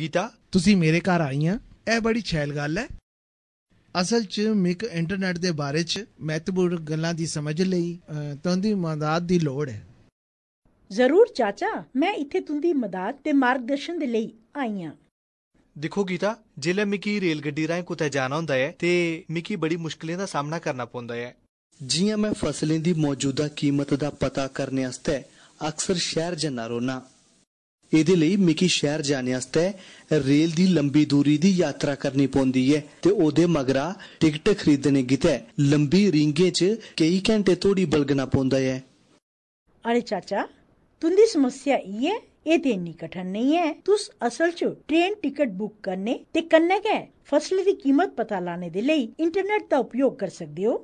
ਗੀਤਾ ਤੁਸੀਂ ਮੇਰੇ ਘਰ ਆਈਆਂ ਇਹ ਬੜੀ ਛੈਲ ਗੱਲ ਹੈ ਅਸਲ 'ਚ ਮਿਕ ਇੰਟਰਨੈਟ ਦੇ ਬਾਰੇ 'ਚ ਮਹੱਤਵਪੂਰਨ ਗੱਲਾਂ ਦੀ ਸਮਝ ਲਈ ਤੁੰਦੀ ਮਦਦ ਦੀ ਲੋੜ ਹੈ ਜ਼ਰੂਰ ਚਾਚਾ ਮੈਂ ਇੱਥੇ ਤੁੰਦੀ ਮਦਦ ਤੇ ਮਾਰਗਦਰਸ਼ਨ ਦੇ ਲਈ ਆਈਆਂ ਦੇਖੋ ਗੀਤਾ ਜਿਲੇ ਮਿਕੀ ਰੇਲ ਗੱਡੀ ਰਾਹੀਂ ਕੁਤੇ ਜਾਣਾ ਹੁੰਦਾ ਹੈ ਤੇ ਮਿਕੀ ਬੜੀ ਮੁਸ਼ਕਲਾਂ ਦਾ ਸਾਹਮਣਾ ਕਰਨਾ ਪੈਂਦਾ ਹੈ ਜੀਆਂ ਮੈਂ ਫਸਲਾਂ ਦੀ ਮੌਜੂਦਾ ਕੀਮਤ ਦਾ ਪਤਾ ਕਰਨ ਵਾਸਤੇ ਅਕਸਰ ਸ਼ਹਿਰ ਜਨਾਰੋਨਾ ਇਹਦੇ ਲਈ ਮਿਕੀ ਸ਼ਹਿਰ ਜਾਣ ਵਾਸਤੇ ਰੇਲ ਦੀ ਲੰਬੀ ਦੂਰੀ ਦੀ ਯਾਤਰਾ ਕਰਨੀ ਪਉਂਦੀ ਹੈ ਤੇ ਉਹਦੇ ਮਗਰਾ ਟਿਕਟ ਖਰੀਦਣੇ ਗਿਤੇ ਲੰਬੀ ਰਿੰਗੇ 'ਚ ਕਈ ਘੰਟੇ ਤੋੜੀ ਬਲਗਣਾ ਪਉਂਦਾ ਹੈ ਅਰੇ ਚਾਚਾ ਤੁੰਦੀ ਸਮੱਸਿਆ ਇਹ ਹੈ ਇਹ ਤੇ ਇੰਨੀ ਕਠਨ ਨਹੀਂ ਹੈ ਤੁਸ ਅਸਲ 'ਚ ਟ੍ਰੇਨ ਟਿਕਟ ਬੁੱਕ ਕਰਨੇ ਤੇ ਕੰਨੇ ਕੇ ਫਸਲ ਦੀ ਕੀਮਤ ਪਤਾ ਲਾਣੇ ਦੇ ਲਈ ਇੰਟਰਨੈਟ ਦਾ ਉਪਯੋਗ ਕਰ ਸਕਦੇ ਹੋ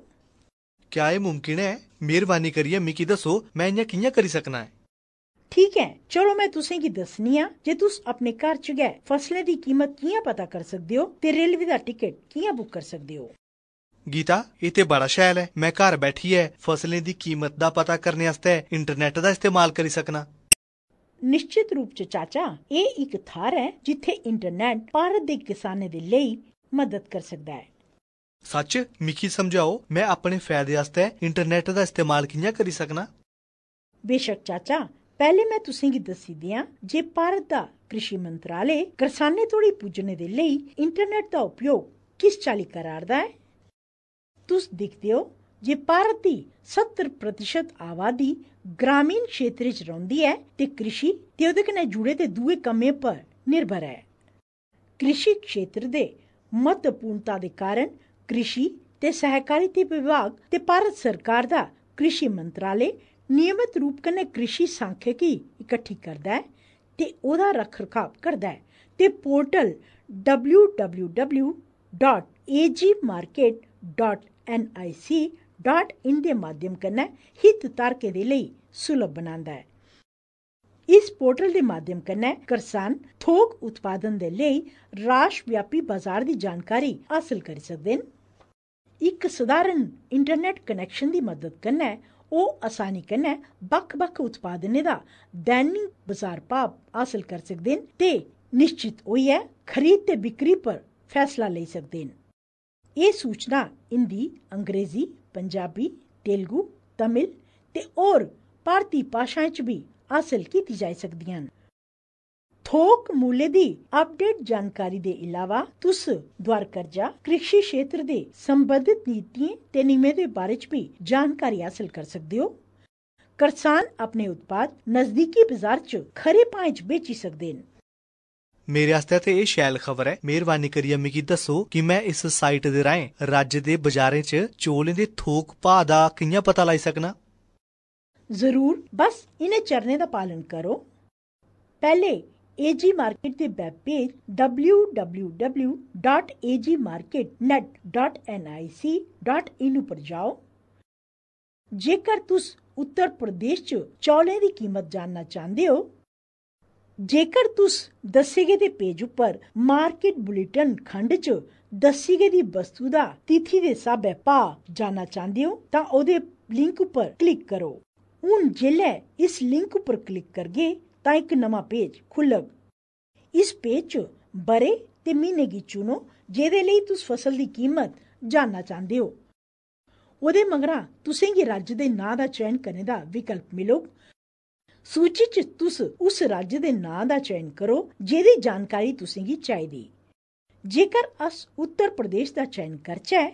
ਕੀ ਇਹ ਮੁਮਕਿਨ ਹੈ ਮਿਹਰਬਾਨੀ ਕਰੀਏ ਮਿਕੀ ਦੱਸੋ ਮੈਂ ਇਹ ਕਿਵੇਂ ਕਰੀ ਸਕਣਾ ਹੈ ਠੀਕ ਹੈ ਚਲੋ ਮੈਂ ਤੁਸੀਂ ਕੀ ਦੱਸਨੀ ਆ ਜੇ ਤੁਸ ਆਪਣੇ ਘਰ ਚ ਗਏ ਫਸਲੇ ਦੀ ਕੀਮਤ ਕਿਵੇਂ ਪਤਾ ਕਰ ਸਕਦੇ ਹੋ ਤੇ ਰੇਲਵੇ ਦਾ ਟਿਕਟ ਕਿਵੇਂ ਬੁੱਕ ਕਰ ਸਕਦੇ ਹੋ ਗੀਤਾ ਇਹ ਤੇ ਬੜਾ ਸ਼ੈਲ ਹੈ ਮੈਂ ਘਰ ਬੈਠੀ ਹੈ ਫਸਲੇ ਦੀ ਕੀਮਤ ਦਾ ਪਤਾ ਕਰਨ ਵਾਸਤੇ ਇੰਟਰਨੈਟ ਦਾ ਇਸਤੇਮਾਲ ਕਰੀ ਸਕਣਾ ਨਿਸ਼ਚਿਤ ਰੂਪ ਚ ਚਾਚਾ ਇਹ ਇੱਕ ਥਾਰ ਹੈ ਜਿੱਥੇ ਇੰਟਰਨੈਟ ਭਾਰਤ ਦੇ ਕਿਸਾਨਾਂ ਦੇ ਲਈ ਮਦਦ ਕਰ ਸਕਦਾ ਹੈ ਸੱਚ ਮਿੱਕੀ ਸਮਝਾਓ ਮੈਂ ਆਪਣੇ ਫਾਇਦੇ ਵਾਸਤੇ ਇੰਟਰਨੈਟ ਦਾ ਇਸਤੇਮਾਲ ਕਿੰਨਾ ਕਰੀ ਸਕਣਾ ਬੇਸ਼ੱਕ ਚਾਚਾ ਪਹਿਲੇ ਮੈਂ ਤੁਸੀਂ ਕੀ ਦੱਸੀ ਦਿਆਂ ਜੇ ਭਾਰਤ ਦਾ ਕ੍ਰਿਸ਼ੀ ਮੰਤਰਾਲੇ ਕਿਸਾਨੇ ਤੋੜੀ ਪੁੱਜਣੇ ਦੇ ਲਈ ਇੰਟਰਨੈਟ ਦਾ ਉਪਯੋਗ ਕਿਸ ਚਾਲੀ ਕਰਾਰਦਾ ਹੈ ਤੁਸ ਦੇਖਦੇ ਹੋ ਜੇ ਭਾਰਤੀ 70% ਆਬਾਦੀ ਗ੍ਰਾਮੀਣ ਖੇਤਰ ਵਿੱਚ ਰਹਿੰਦੀ ਹੈ ਤੇ ਕ੍ਰਿਸ਼ੀ ਤੇ ਉਹਦੇ ਨਾਲ ਜੁੜੇ ਤੇ ਦੂਏ ਕੰਮੇ ਪਰ ਨਿਰਭਰ ਹੈ ਕ੍ਰਿਸ਼ੀ ਖੇਤਰ ਦੇ ਮਹੱਤਵਪੂਰਨਤਾ ਦੇ ਕਾਰਨ ਕ੍ਰਿਸ਼ੀ ਤੇ ਸਹਿਕਾਰੀ ਵਿਭਾਗ ਤੇ ਭਾਰਤ ਸਰਕਾਰ ਦਾ ਕ੍ਰਿਸ਼ੀ ਮੰਤਰਾਲੇ ਨਿਯਮਿਤ ਰੂਪ ਕਨੇ ਕ੍ਰਿਸ਼ੀ ਸੰਖੇਕੀ ਇਕੱਠੀ ਕਰਦਾ ਹੈ ਤੇ ਉਹਦਾ ਰਖ ਰਖਾਵ ਕਰਦਾ ਹੈ ਤੇ ਪੋਰਟਲ www.agmarket.nic.in ਦੇ ਮਾਧਿਅਮ ਕਨੇ ਹਿੱਤ ਤਾਰਕੇ ਦੇ ਲਈ ਸੁਲਭ ਬਣਾਉਂਦਾ ਹੈ ਇਸ ਪੋਰਟਲ ਦੇ ਮਾਧਿਅਮ ਕਨੇ ਕਿਸਾਨ ਥੋਕ ਉਤਪਾਦਨ ਦੇ ਲਈ ਰਾਸ਼ਵਿਆਪੀ ਬਾਜ਼ਾਰ ਦੀ ਜਾਣਕਾਰੀ ਹਾਸਲ ਕਰ ਸਕਦੇ ਹਨ ਇੱਕ ਸਧਾਰਨ ਇੰਟਰਨੈਟ ਕਨੈਕਸ਼ਨ ਦੀ ਮਦਦ ਕਨੇ ਉਹ ਆਸਾਨੀ ਕਨ ਬਕ ਬਕ ਉਤਪਾਦਨ ਦਾ ਦੈਨਿਕ ਬਾਜ਼ਾਰ ਪਾਪ ਹਾਸਲ ਕਰ ਸਕਦੇ ਨੇ ਤੇ ਨਿਸ਼ਚਿਤ ਹੋਈ ਹੈ ਖਰੀਦ ਤੇ ਵਿਕਰੀ ਪਰ ਫੈਸਲਾ ਲੈ ਸਕਦੇ ਨੇ ਇਹ ਸੂਚਨਾ ਹਿੰਦੀ ਅੰਗਰੇਜ਼ੀ ਪੰਜਾਬੀ ਤੇਲਗੂ ਤਮਿਲ ਤੇ ਹੋਰ ਭਾਰਤੀ ਭਾਸ਼ਾਵਾਂ ਚ ਵੀ ਹਾਸਲ ਕੀਤੀ ਜਾ ਸਕਦੀਆਂ ਨੇ ਥੋਕ ਮੁੱਲ ਦੀ ਅਪਡੇਟ ਜਾਣਕਾਰੀ ਦੇ ਇਲਾਵਾ ਤੁਸ ਦਵਾਰ ਕਰਜ਼ਾ ਕ੍ਰਿਸ਼ੀ ਖੇਤਰ ਦੇ ਸੰਬੰਧਿਤ ਨੀਤੀਆਂ ਤੇ ਨਿਯਮਾਂ ਦੇ ਬਾਰੇ ਚ ਵੀ ਜਾਣਕਾਰੀ ਹਾਸਲ ਕਰ ਸਕਦੇ ਹੋ ਕਿਸਾਨ ਆਪਣੇ ਉਤਪਾਦ ਨਜ਼ਦੀਕੀ ਬਾਜ਼ਾਰ ਚ ਖਰੇ ਪਾਂਚ ਵੇਚੀ ਸਕਦੇ ਨੇ ਮੇਰੇ ਆਸਤੇ ਤੇ ਇਹ ਸ਼ੈਲ ਖਬਰ ਹੈ ਮਿਹਰਬਾਨੀ ਕਰੀਏ ਮਿਗੀ ਦੱਸੋ ਕਿ ਮੈਂ ਇਸ ਸਾਈਟ ਦੇ ਰਾਹੀਂ ਰਾਜ ਦੇ ਬਾਜ਼ਾਰਾਂ 'ਚ ਚੋਲੇ ਦੇ ਥੋਕ ਭਾਅ ਦਾ ਕਿੰਨਾ ਪਤਾ ਲਾਈ ਸਕਣਾ ਜ਼ਰੂਰ ਬਸ ਇਹਨੇ ਚਰਨੇ ਦਾ ਪਾਲਣ ਕਰੋ ਪਹਿਲੇ ਏਜੀ ਮਾਰਕੀਟ ਦੇ ਵੈਬ ਪੇਜ www.agmarket.net.nic.in ਉਪਰ ਜਾਓ ਜੇਕਰ ਤੁਸੀਂ ਉੱਤਰ ਪ੍ਰਦੇਸ਼ 'ਚ ਚੌਲੇ ਦੀ ਕੀਮਤ ਜਾਣਨਾ ਚਾਹੁੰਦੇ ਹੋ ਜੇਕਰ ਤੁਸੀਂ ਦੱਸੇ ਗਏ ਦੇ ਪੇਜ ਉੱਪਰ ਮਾਰਕੀਟ ਬੁਲੇਟਿਨ ਖੰਡ 'ਚ ਦੱਸੀ ਗਈ ਦੀ ਵਸਤੂ ਦਾ ਤਿਥੀ ਦੇ ਸਾਬੇ ਪਾ ਜਾਨਣਾ ਚਾਹੁੰਦੇ ਹੋ ਤਾਂ ਉਹਦੇ ਲਿੰਕ ਉੱਪਰ ਕਲਿੱਕ ਕਰੋ ਹੁਣ ਜਿਲੇ ਇਸ ਲਿੰਕ ਉੱਪਰ ਕਲਿੱਕ ਕਰਗੇ ਤਾਂ ਇੱਕ ਨਵਾਂ ਪੇਜ ਖੁੱਲਗ ਇਸ ਪੇਜ 'ਚ ਬਰੇ ਤੇ ਮਹੀਨੇ ਦੀ ਚੁਣੋ ਜਿਹਦੇ ਲਈ ਤੁਸੀਂ ਫਸਲ ਦੀ ਕੀਮਤ ਜਾਨਣਾ ਚਾਹੁੰਦੇ ਹੋ ਉਹਦੇ ਮਗਰਾ ਤੁਸੀਂ ਇਹ ਰਾਜ ਦੇ ਨਾਂ ਦਾ ਚੈਨ ਕਰਨ ਦਾ ਵਿਕਲਪ ਮਿਲੋ ਸੂਚੀ 'ਚ ਤੁਸੀਂ ਉਸ ਰਾਜ ਦੇ ਨਾਂ ਦਾ ਚੈਨ ਕਰੋ ਜਿਹਦੀ ਜਾਣਕਾਰੀ ਤੁਸੀਂ ਕੀ ਚਾਹੀਦੀ ਜੇਕਰ ਅਸ ਉੱਤਰ ਪ੍ਰਦੇਸ਼ ਦਾ ਚੈਨ ਕਰਚਾ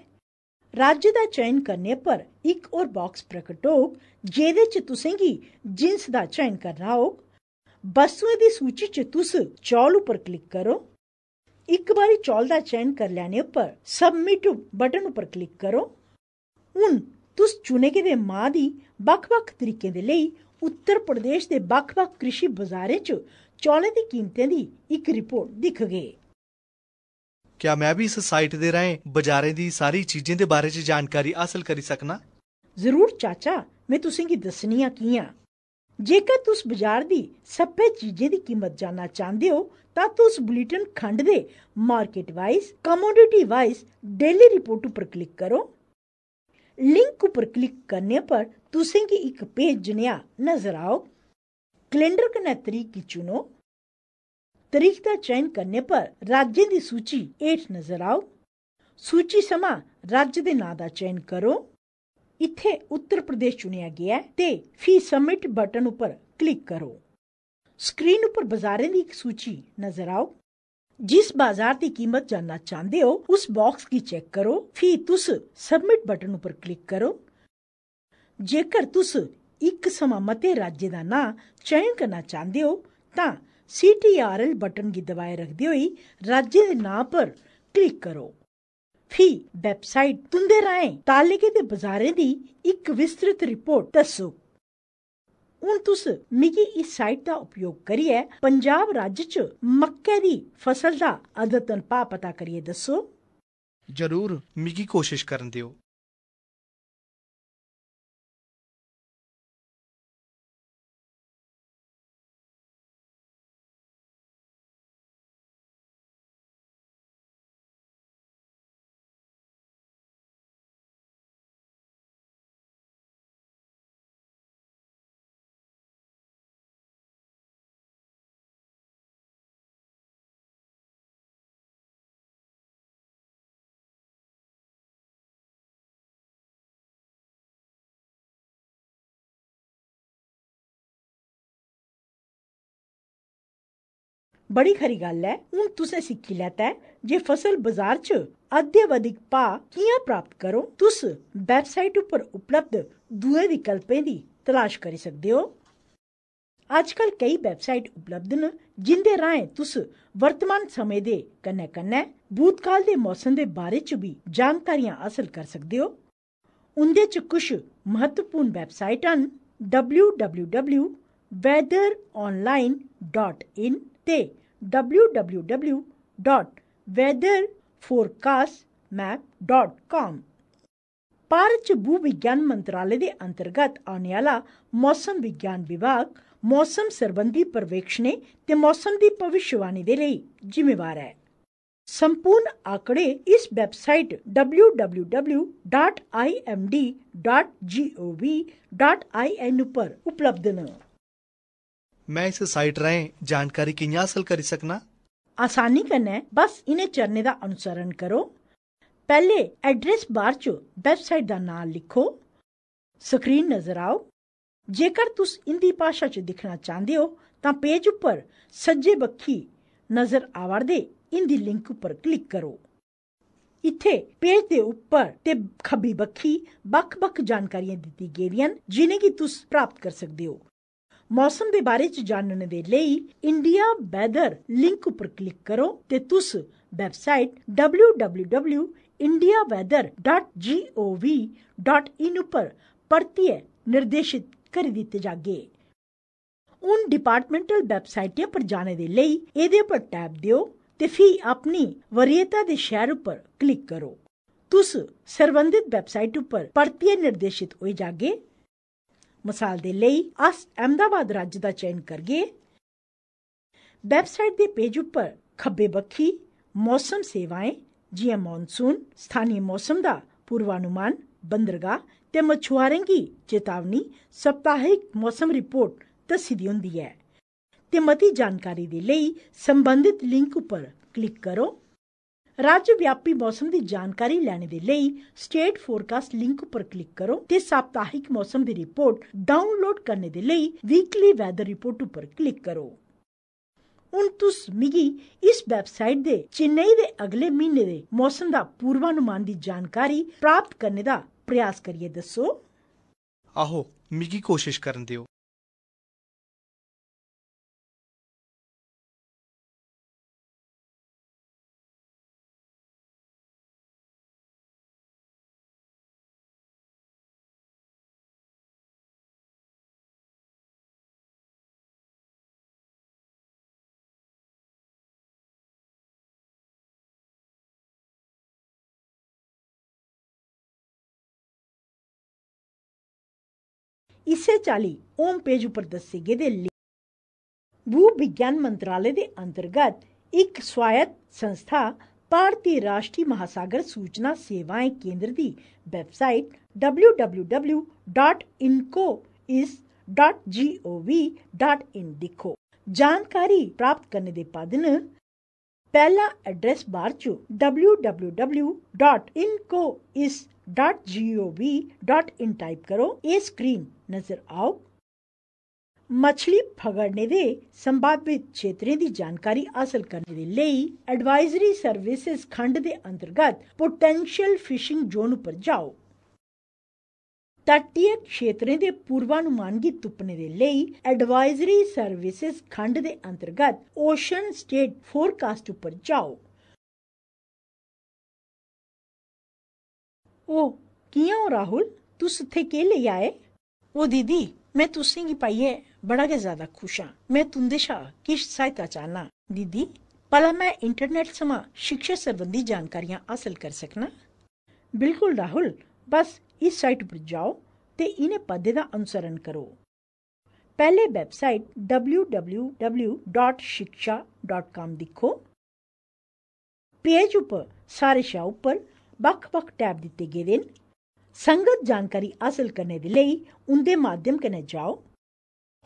ਰਾਜ ਦਾ ਚੈਨ ਕਰਨੇ ਪਰ ਇੱਕ ਹੋਰ ਬਾਕਸ ਪ੍ਰਗਟ ਹੋ ਜਿਹਦੇ 'ਚ ਤੁਸੀਂ ਕੀ ਜਿੰਸ ਦਾ ਚੈਨ ਕਰਨਾ ਹੋ ਵਸਤੂਆਂ ਦੀ ਸੂਚੀ 'ਚ ਤੁਸੀਂ ਚੌਲ ਉੱਪਰ ਕਲਿੱਕ ਕਰੋ ਇੱਕ ਵਾਰੀ ਚੌਲ ਦਾ ਚੈਨ ਕਰ ਲੈਣੇ ਉੱਪਰ ਸਬਮਿਟ ਬਟਨ ਉੱਪਰ ਕਲਿੱਕ ਕਰੋ ਹੁਣ ਤੁਸ ਚੁਣੇ ਗਏ ਮਾ ਦੀ ਵੱਖ-ਵੱਖ ਤਰੀਕੇ ਦੇ ਲਈ ਉੱਤਰ ਪ੍ਰਦੇਸ਼ ਦੇ ਵੱਖ-ਵੱਖ ਕ੍ਰਿਸ਼ੀ ਬਾਜ਼ਾਰੇ 'ਚ ਚੌਲੇ ਦੀ ਕੀਮਤਾਂ ਦੀ ਇੱਕ ਰਿਪੋਰਟ ਦਿਖ ਗਈ ਕਿਆ ਮੈਂ ਵੀ ਇਸ ਸਾਈਟ ਦੇ ਰਹੇ ਬਾਜ਼ਾਰੇ ਦੀ ਸਾਰੀ ਚੀਜ਼ਾਂ ਦੇ ਬਾਰੇ 'ਚ ਜਾਣਕਾਰੀ ਹਾਸਲ ਕਰੀ ਸਕਣਾ ਜ਼ਰੂਰ ਚਾਚਾ ਮੈਂ ਤੁਸੀਂ ਕੀ ਦੱਸਣੀਆਂ ਕੀਆਂ ਜੇਕਰ ਤੁਸੀਂ ਬਾਜ਼ਾਰ ਦੀ ਸੱਪੇ ਚੀਜ਼ੇ ਦੀ ਕੀਮਤ ਜਾਣਨਾ ਚਾਹੁੰਦੇ ਹੋ ਤਾਂ ਤੁਸੀਂ ਬੁਲੇਟਿਨ ਖੰਡ ਦੇ market wise commodity wise daily report ਉੱਪਰ ਕਲਿੱਕ ਕਰੋ ਲਿੰਕ ਉੱਪਰ ਕਲਿੱਕ ਕਰਨੇ ਪਰ ਤੁਸੀਂ ਕੀ ਇੱਕ ਪੇਜ ਜਨਿਆ ਨਜ਼ਰ ਆਓ ਕੈਲੰਡਰ ਕਨੇ ਤਰੀਕ की चुनो तारीख का चयन करने पर राज्य की सूची हेठ नजर आओ सूची समा राज्य के नाम का चयन ਇੱਥੇ ਉੱਤਰ ਪ੍ਰਦੇਸ਼ ਚੁਣਿਆ ਗਿਆ ਤੇ ਫੀ ਸਬਮਿਟ ਬਟਨ ਉੱਪਰ ਕਲਿੱਕ ਕਰੋ ਸਕਰੀਨ ਉੱਪਰ ਬਾਜ਼ਾਰਾਂ ਦੀ ਇੱਕ ਸੂਚੀ ਨਜ਼ਰ ਆਓ ਜਿਸ ਬਾਜ਼ਾਰ ਦੀ ਕੀਮਤ ਜਾਨਣਾ ਚਾਹੁੰਦੇ ਹੋ ਉਸ ਬਾਕਸ ਕੀ ਚੈੱਕ ਕਰੋ ਫੀ ਤੁਸ ਸਬਮਿਟ ਬਟਨ ਉੱਪਰ ਕਲਿੱਕ ਕਰੋ ਜੇਕਰ ਤੁਸ ਇੱਕ ਸਮਾਂ ਮਤੇ ਰਾਜ ਦਾ ਨਾਂ ਚੈਨ ਕਰਨਾ ਚਾਹੁੰਦੇ ਹੋ ਤਾਂ ਸੀਟੀਆਰਐਲ ਬਟਨ ਕੀ ਦਬਾਏ ਰੱਖਦੇ ਹੋਈ ਰਾਜ ਦੇ ਨਾਂ ਪਰ ਕਲਿੱਕ ਕਰੋ ਫੀ ਵੈਬਸਾਈਟ ਤੁੰਦੇ ਰਾਏ ਤਾਲਿਕੇ ਦੇ ਬਾਜ਼ਾਰੇ ਦੀ ਇੱਕ ਵਿਸਤ੍ਰਿਤ ਰਿਪੋਰਟ ਦੱਸੋ ਹੁਣ ਤੁਸ ਮਿਗੀ ਇਸ ਸਾਈਟ ਦਾ ਉਪਯੋਗ ਕਰੀਏ ਪੰਜਾਬ ਰਾਜ ਚ ਮੱਕੇ ਦੀ ਫਸਲ ਦਾ ਅਦਤਨ ਪਾ ਪਤਾ ਕਰੀਏ ਦੱਸੋ ਜ਼ਰੂਰ ਮਿਗੀ ਕੋਸ਼ਿਸ਼ ਕਰਨ ਦਿਓ ਬੜੀ ਖਰੀ ਗੱਲ ਹੈ ਹੁਣ ਤੁਸੀਂ ਸਿੱਖੀ ਲੈਤਾ ਜੇ ਫਸਲ ਬਾਜ਼ਾਰ 'ਚ ਅੱਧੇ ਪਾ ਕਿਆ ਪ੍ਰਾਪਤ ਕਰੋ ਤੁਸ ਵੈਬਸਾਈਟ ਉੱਪਰ ਉਪਲਬਧ ਦੂਏ ਵਿਕਲਪਾਂ ਦੀ ਤਲਾਸ਼ ਕਰ ਸਕਦੇ ਹੋ ਅੱਜਕੱਲ ਕਈ ਵੈਬਸਾਈਟ ਉਪਲਬਧ ਨੇ ਜਿੰਦੇ ਰਾਏ ਤੁਸੀਂ ਵਰਤਮਾਨ ਸਮੇਂ ਦੇ ਕੰਨੇ ਕੰਨੇ ਭੂਤਕਾਲ ਦੇ ਮੌਸਮ ਦੇ ਬਾਰੇ ਚ ਵੀ ਜਾਣਕਾਰੀਆਂ ਹਾਸਲ ਕਰ ਸਕਦੇ ਹੋ ਉਹਦੇ ਚ ਕੁਝ ਮਹੱਤਵਪੂਰਨ ਵੈਬਸਾਈਟਾਂ www.weatheronline.in ਤੇ www.weatherforecastmap.com ਪਾਰਚ च ਵਿਗਿਆਨ ਮੰਤਰਾਲੇ ਦੇ ਅੰਤਰਗਤ ਆਉਣ ਵਾਲਾ ਮੌਸਮ ਵਿਗਿਆਨ ਵਿਭਾਗ ਮੌਸਮ ਸਰਬੰਧੀ ਪਰਵੇਖਣੇ ਤੇ ਮੌਸਮ ਦੀ ਭਵਿਸ਼ਵਾਣੀ ਦੇ ਲਈ ਜ਼ਿੰਮੇਵਾਰ ਹੈ ਸੰਪੂਰਨ ਆਕੜੇ ਇਸ ਵੈਬਸਾਈਟ www.imd.gov.in ਉੱਪਰ ਉਪਲਬਧ ਨੇ ਮੈਂ ਇਸ ਸਾਈਟ ਰਾਹੀਂ ਜਾਣਕਾਰੀ ਕਿੰਨਾ ਹਾਸਲ ਕਰ ਸਕਣਾ ਆਸਾਨੀ ਕਰਨਾ ਬਸ ਇਹਨੇ ਚਰਨੇ ਦਾ ਅਨੁਸਰਣ ਕਰੋ ਪਹਿਲੇ ਐਡਰੈਸ ਬਾਰ ਚ ਵੈਬਸਾਈਟ ਦਾ ਨਾਮ ਲਿਖੋ ਸਕਰੀਨ ਨਜ਼ਰ ਆਓ ਜੇਕਰ ਤੁਸ ਹਿੰਦੀ ਭਾਸ਼ਾ ਚ ਦਿਖਣਾ ਚਾਹੁੰਦੇ ਹੋ ਤਾਂ ਪੇਜ ਉੱਪਰ ਸੱਜੇ ਬੱਖੀ ਨਜ਼ਰ ਆਵਰਦੇ ਹਿੰਦੀ ਲਿੰਕ ਉੱਪਰ ਕਲਿੱਕ ਕਰੋ ਇੱਥੇ ਪੇਜ ਦੇ ਉੱਪਰ ਤੇ ਖੱਬੀ ਬੱਖੀ ਬੱਕ ਬੱਕ ਜਾਣਕਾਰੀਆਂ ਦਿੱਤੀ ਗਈਆਂ ਜਿਨੇ ਕੀ ਤੁਸ ਪ੍ਰਾਪਤ ਕਰ ਸਕਦੇ ਹੋ ਮੌਸਮ ਦੇ ਬਾਰੇ ਚ ਜਾਣਨ ਦੇ ਲਈ ਇੰਡੀਆ ਵੈਦਰ ਲਿੰਕ ਉੱਪਰ ਕਲਿੱਕ ਕਰੋ ਤੇ ਤੁਸ ਵੈਬਸਾਈਟ www.indiaweather.gov.in ਉੱਪਰ ਪਰਤੀਏ ਨਿਰਦੇਸ਼ਿਤ ਕਰ ਦਿੱਤੇ ਜਾਗੇ ਉਨ ਡਿਪਾਰਟਮੈਂਟਲ ਵੈਬਸਾਈਟ ਤੇ ਪਰ ਜਾਣ ਦੇ ਲਈ ਇਹਦੇ ਉੱਪਰ ਟੈਪ ਦਿਓ ਤੇ ਫੀ ਆਪਣੀ ਵਰੀਅਤਾ ਦੇ ਸ਼ਹਿਰ ਉੱਪਰ ਕਲਿੱਕ ਕਰੋ ਤੁਸ ਸਰਵੰਧਿਤ ਵੈਬਸਾਈਟ ਉੱਪਰ ਪਰਤੀਏ ਨਿਰਦੇਸ਼ਿਤ ਹੋਈ ਜਾਗੇ ਮਿਸਾਲ ਦੇ ਲਈ ਅਸ ਅਹਮਦਾਬਾਦ ਰਾਜ ਦਾ ਚੈਨ ਕਰਗੇ ਵੈਬਸਾਈਟ ਦੇ ਪੇਜ ਉੱਪਰ ਖੱਬੇ ਬੱਖੀ ਮੌਸਮ ਸੇਵਾਵਾਂ ਜਿਵੇਂ ਮੌਨਸੂਨ ਸਥਾਨੀ ਮੌਸਮ ਦਾ ਪੂਰਵਾਨੁਮਾਨ ਬੰਦਰਗਾ ਤੇ ਮਛੁਆਰਿਆਂ ਦੀ ਚੇਤਾਵਨੀ ਸਪਤਾਹਿਕ ਮੌਸਮ ਰਿਪੋਰਟ ਤਸਦੀ ਹੁੰਦੀ ਹੈ ਤੇ ਮਤੀ ਜਾਣਕਾਰੀ ਦੇ ਲਈ ਸੰਬੰਧਿਤ ਲਿੰਕ ਉੱਪਰ ਕਲਿੱਕ ਕਰੋ ਰਾਜ ਵਿਆਪੀ ਮੌਸਮ ਦੀ ਜਾਣਕਾਰੀ ਲੈਣ ਦੇ ਲਈ ਸਟੇਟ ਫੋਰਕਾਸਟ ਲਿੰਕ ਉੱਪਰ ਕਲਿੱਕ ਕਰੋ ਤੇ ਸਾਪਤਾਹਿਕ ਮੌਸਮ ਦੀ ਰਿਪੋਰਟ ਡਾਊਨਲੋਡ ਕਰਨ ਦੇ ਲਈ ਵੀਕਲੀ ਵੈਦਰ ਰਿਪੋਰਟ ਉੱਪਰ ਕਲਿੱਕ ਕਰੋ ਹੁਣ ਤੁਸ ਮਿਗੀ ਇਸ ਵੈਬਸਾਈਟ ਦੇ ਚੇਨਈ ਦੇ ਅਗਲੇ ਮਹੀਨੇ ਦੇ ਮੌਸਮ ਦਾ ਪੂਰਵਾਨੁਮਾਨ ਦੀ ਜਾਣਕਾਰੀ ਪ੍ਰਾਪਤ ਕਰਨ ਦਾ ਪ੍ਰਯਾਸ ਕਰੀਏ ਦੱਸੋ ਆਹੋ ਮਿਗੀ ਕੋਸ਼ਿਸ਼ ਕਰਨ ਦਿਓ इसे चाली होम पेज उपर दसे गए भू विज्ञान मंत्रालय के अंतर्गत एक स्वायत्त संस्था भारतीय राष्ट्रीय महासागर सूचना सेवाएं केंद्र दी वेबसाइट इन देखो जानकारी प्राप्त करने के बाद पहला एड्रेस बार चो इन टाइप करो ए स्क्रीन ਨਜ਼ਰ ਆਓ ਮੱਛਲੀ ਫਗੜਨੇ ਦੇ ਸੰਭਾਵਿਤ ਖੇਤਰੇ ਦੀ ਜਾਣਕਾਰੀ ਹਾਸਲ ਕਰਨ ਦੇ ਲਈ ਐਡਵਾਈਜ਼ਰੀ ਸਰਵਿਸਿਜ਼ ਖੰਡ ਦੇ ਅੰਤਰਗਤ ਪੋਟੈਂਸ਼ੀਅਲ ਫਿਸ਼ਿੰਗ ਜ਼ੋਨ ਉੱਪਰ ਜਾਓ ਤੱਟੀ ਖੇਤਰੇ ਦੇ ਪੂਰਵਾਨੁਮਾਨ ਦੀ ਤੁਪਨੇ ਦੇ ਲਈ ਐਡਵਾਈਜ਼ਰੀ ਸਰਵਿਸਿਜ਼ ਖੰਡ ਦੇ ਅੰਤਰਗਤ ਓਸ਼ਨ ਸਟੇਟ ਫੋਰਕਾਸਟ ਉੱਪਰ ਜਾਓ ਉਹ ਕਿਉਂ ਰਾਹੁਲ ਤੂੰ ਇੱਥੇ ਕੇ ਲਈ ਆਏ ਉਹ वो दीदी मैं तुसिंगी पाइये बड़ा के ज्यादा खुश ਮੈਂ ਤੁੰਦੇ ਸ਼ਾ किश ਸਹਾਇਤਾ ਚਾਹਨਾ ਦੀਦੀ ਭਲਾ ਮੈਂ ਇੰਟਰਨੈਟ ਸਮਾਂ ਸਿੱਖਿਆ ਸੰਬੰਧੀ ਜਾਣਕਾਰੀਆਂ ਹਾਸਲ ਕਰ ਸਕਣਾ ਬਿਲਕੁਲ ਰਾਹੁਲ ਬਸ ਇਸ ਸਾਈਟ 'ਤੇ ਜਾਓ ਤੇ ਇਹਨੇ ਪੱਦੇ ਦਾ ਅਨੁਸਰਣ ਕਰੋ ਪਹਿਲੇ ਵੈਬਸਾਈਟ www.shiksha.com ਦੇਖੋ ਪੇਜ ਉੱਪਰ ਸਾਰੇ ਸ਼ਾ ਉੱਪਰ ਬੱਕ ਬੱਕ ਟੈਬ ਦਿੱਤੇ ਗਏ ਨੇ संगत जानकारी हासिल करने दे लेई उं'दे माध्यम कन्नै जाओ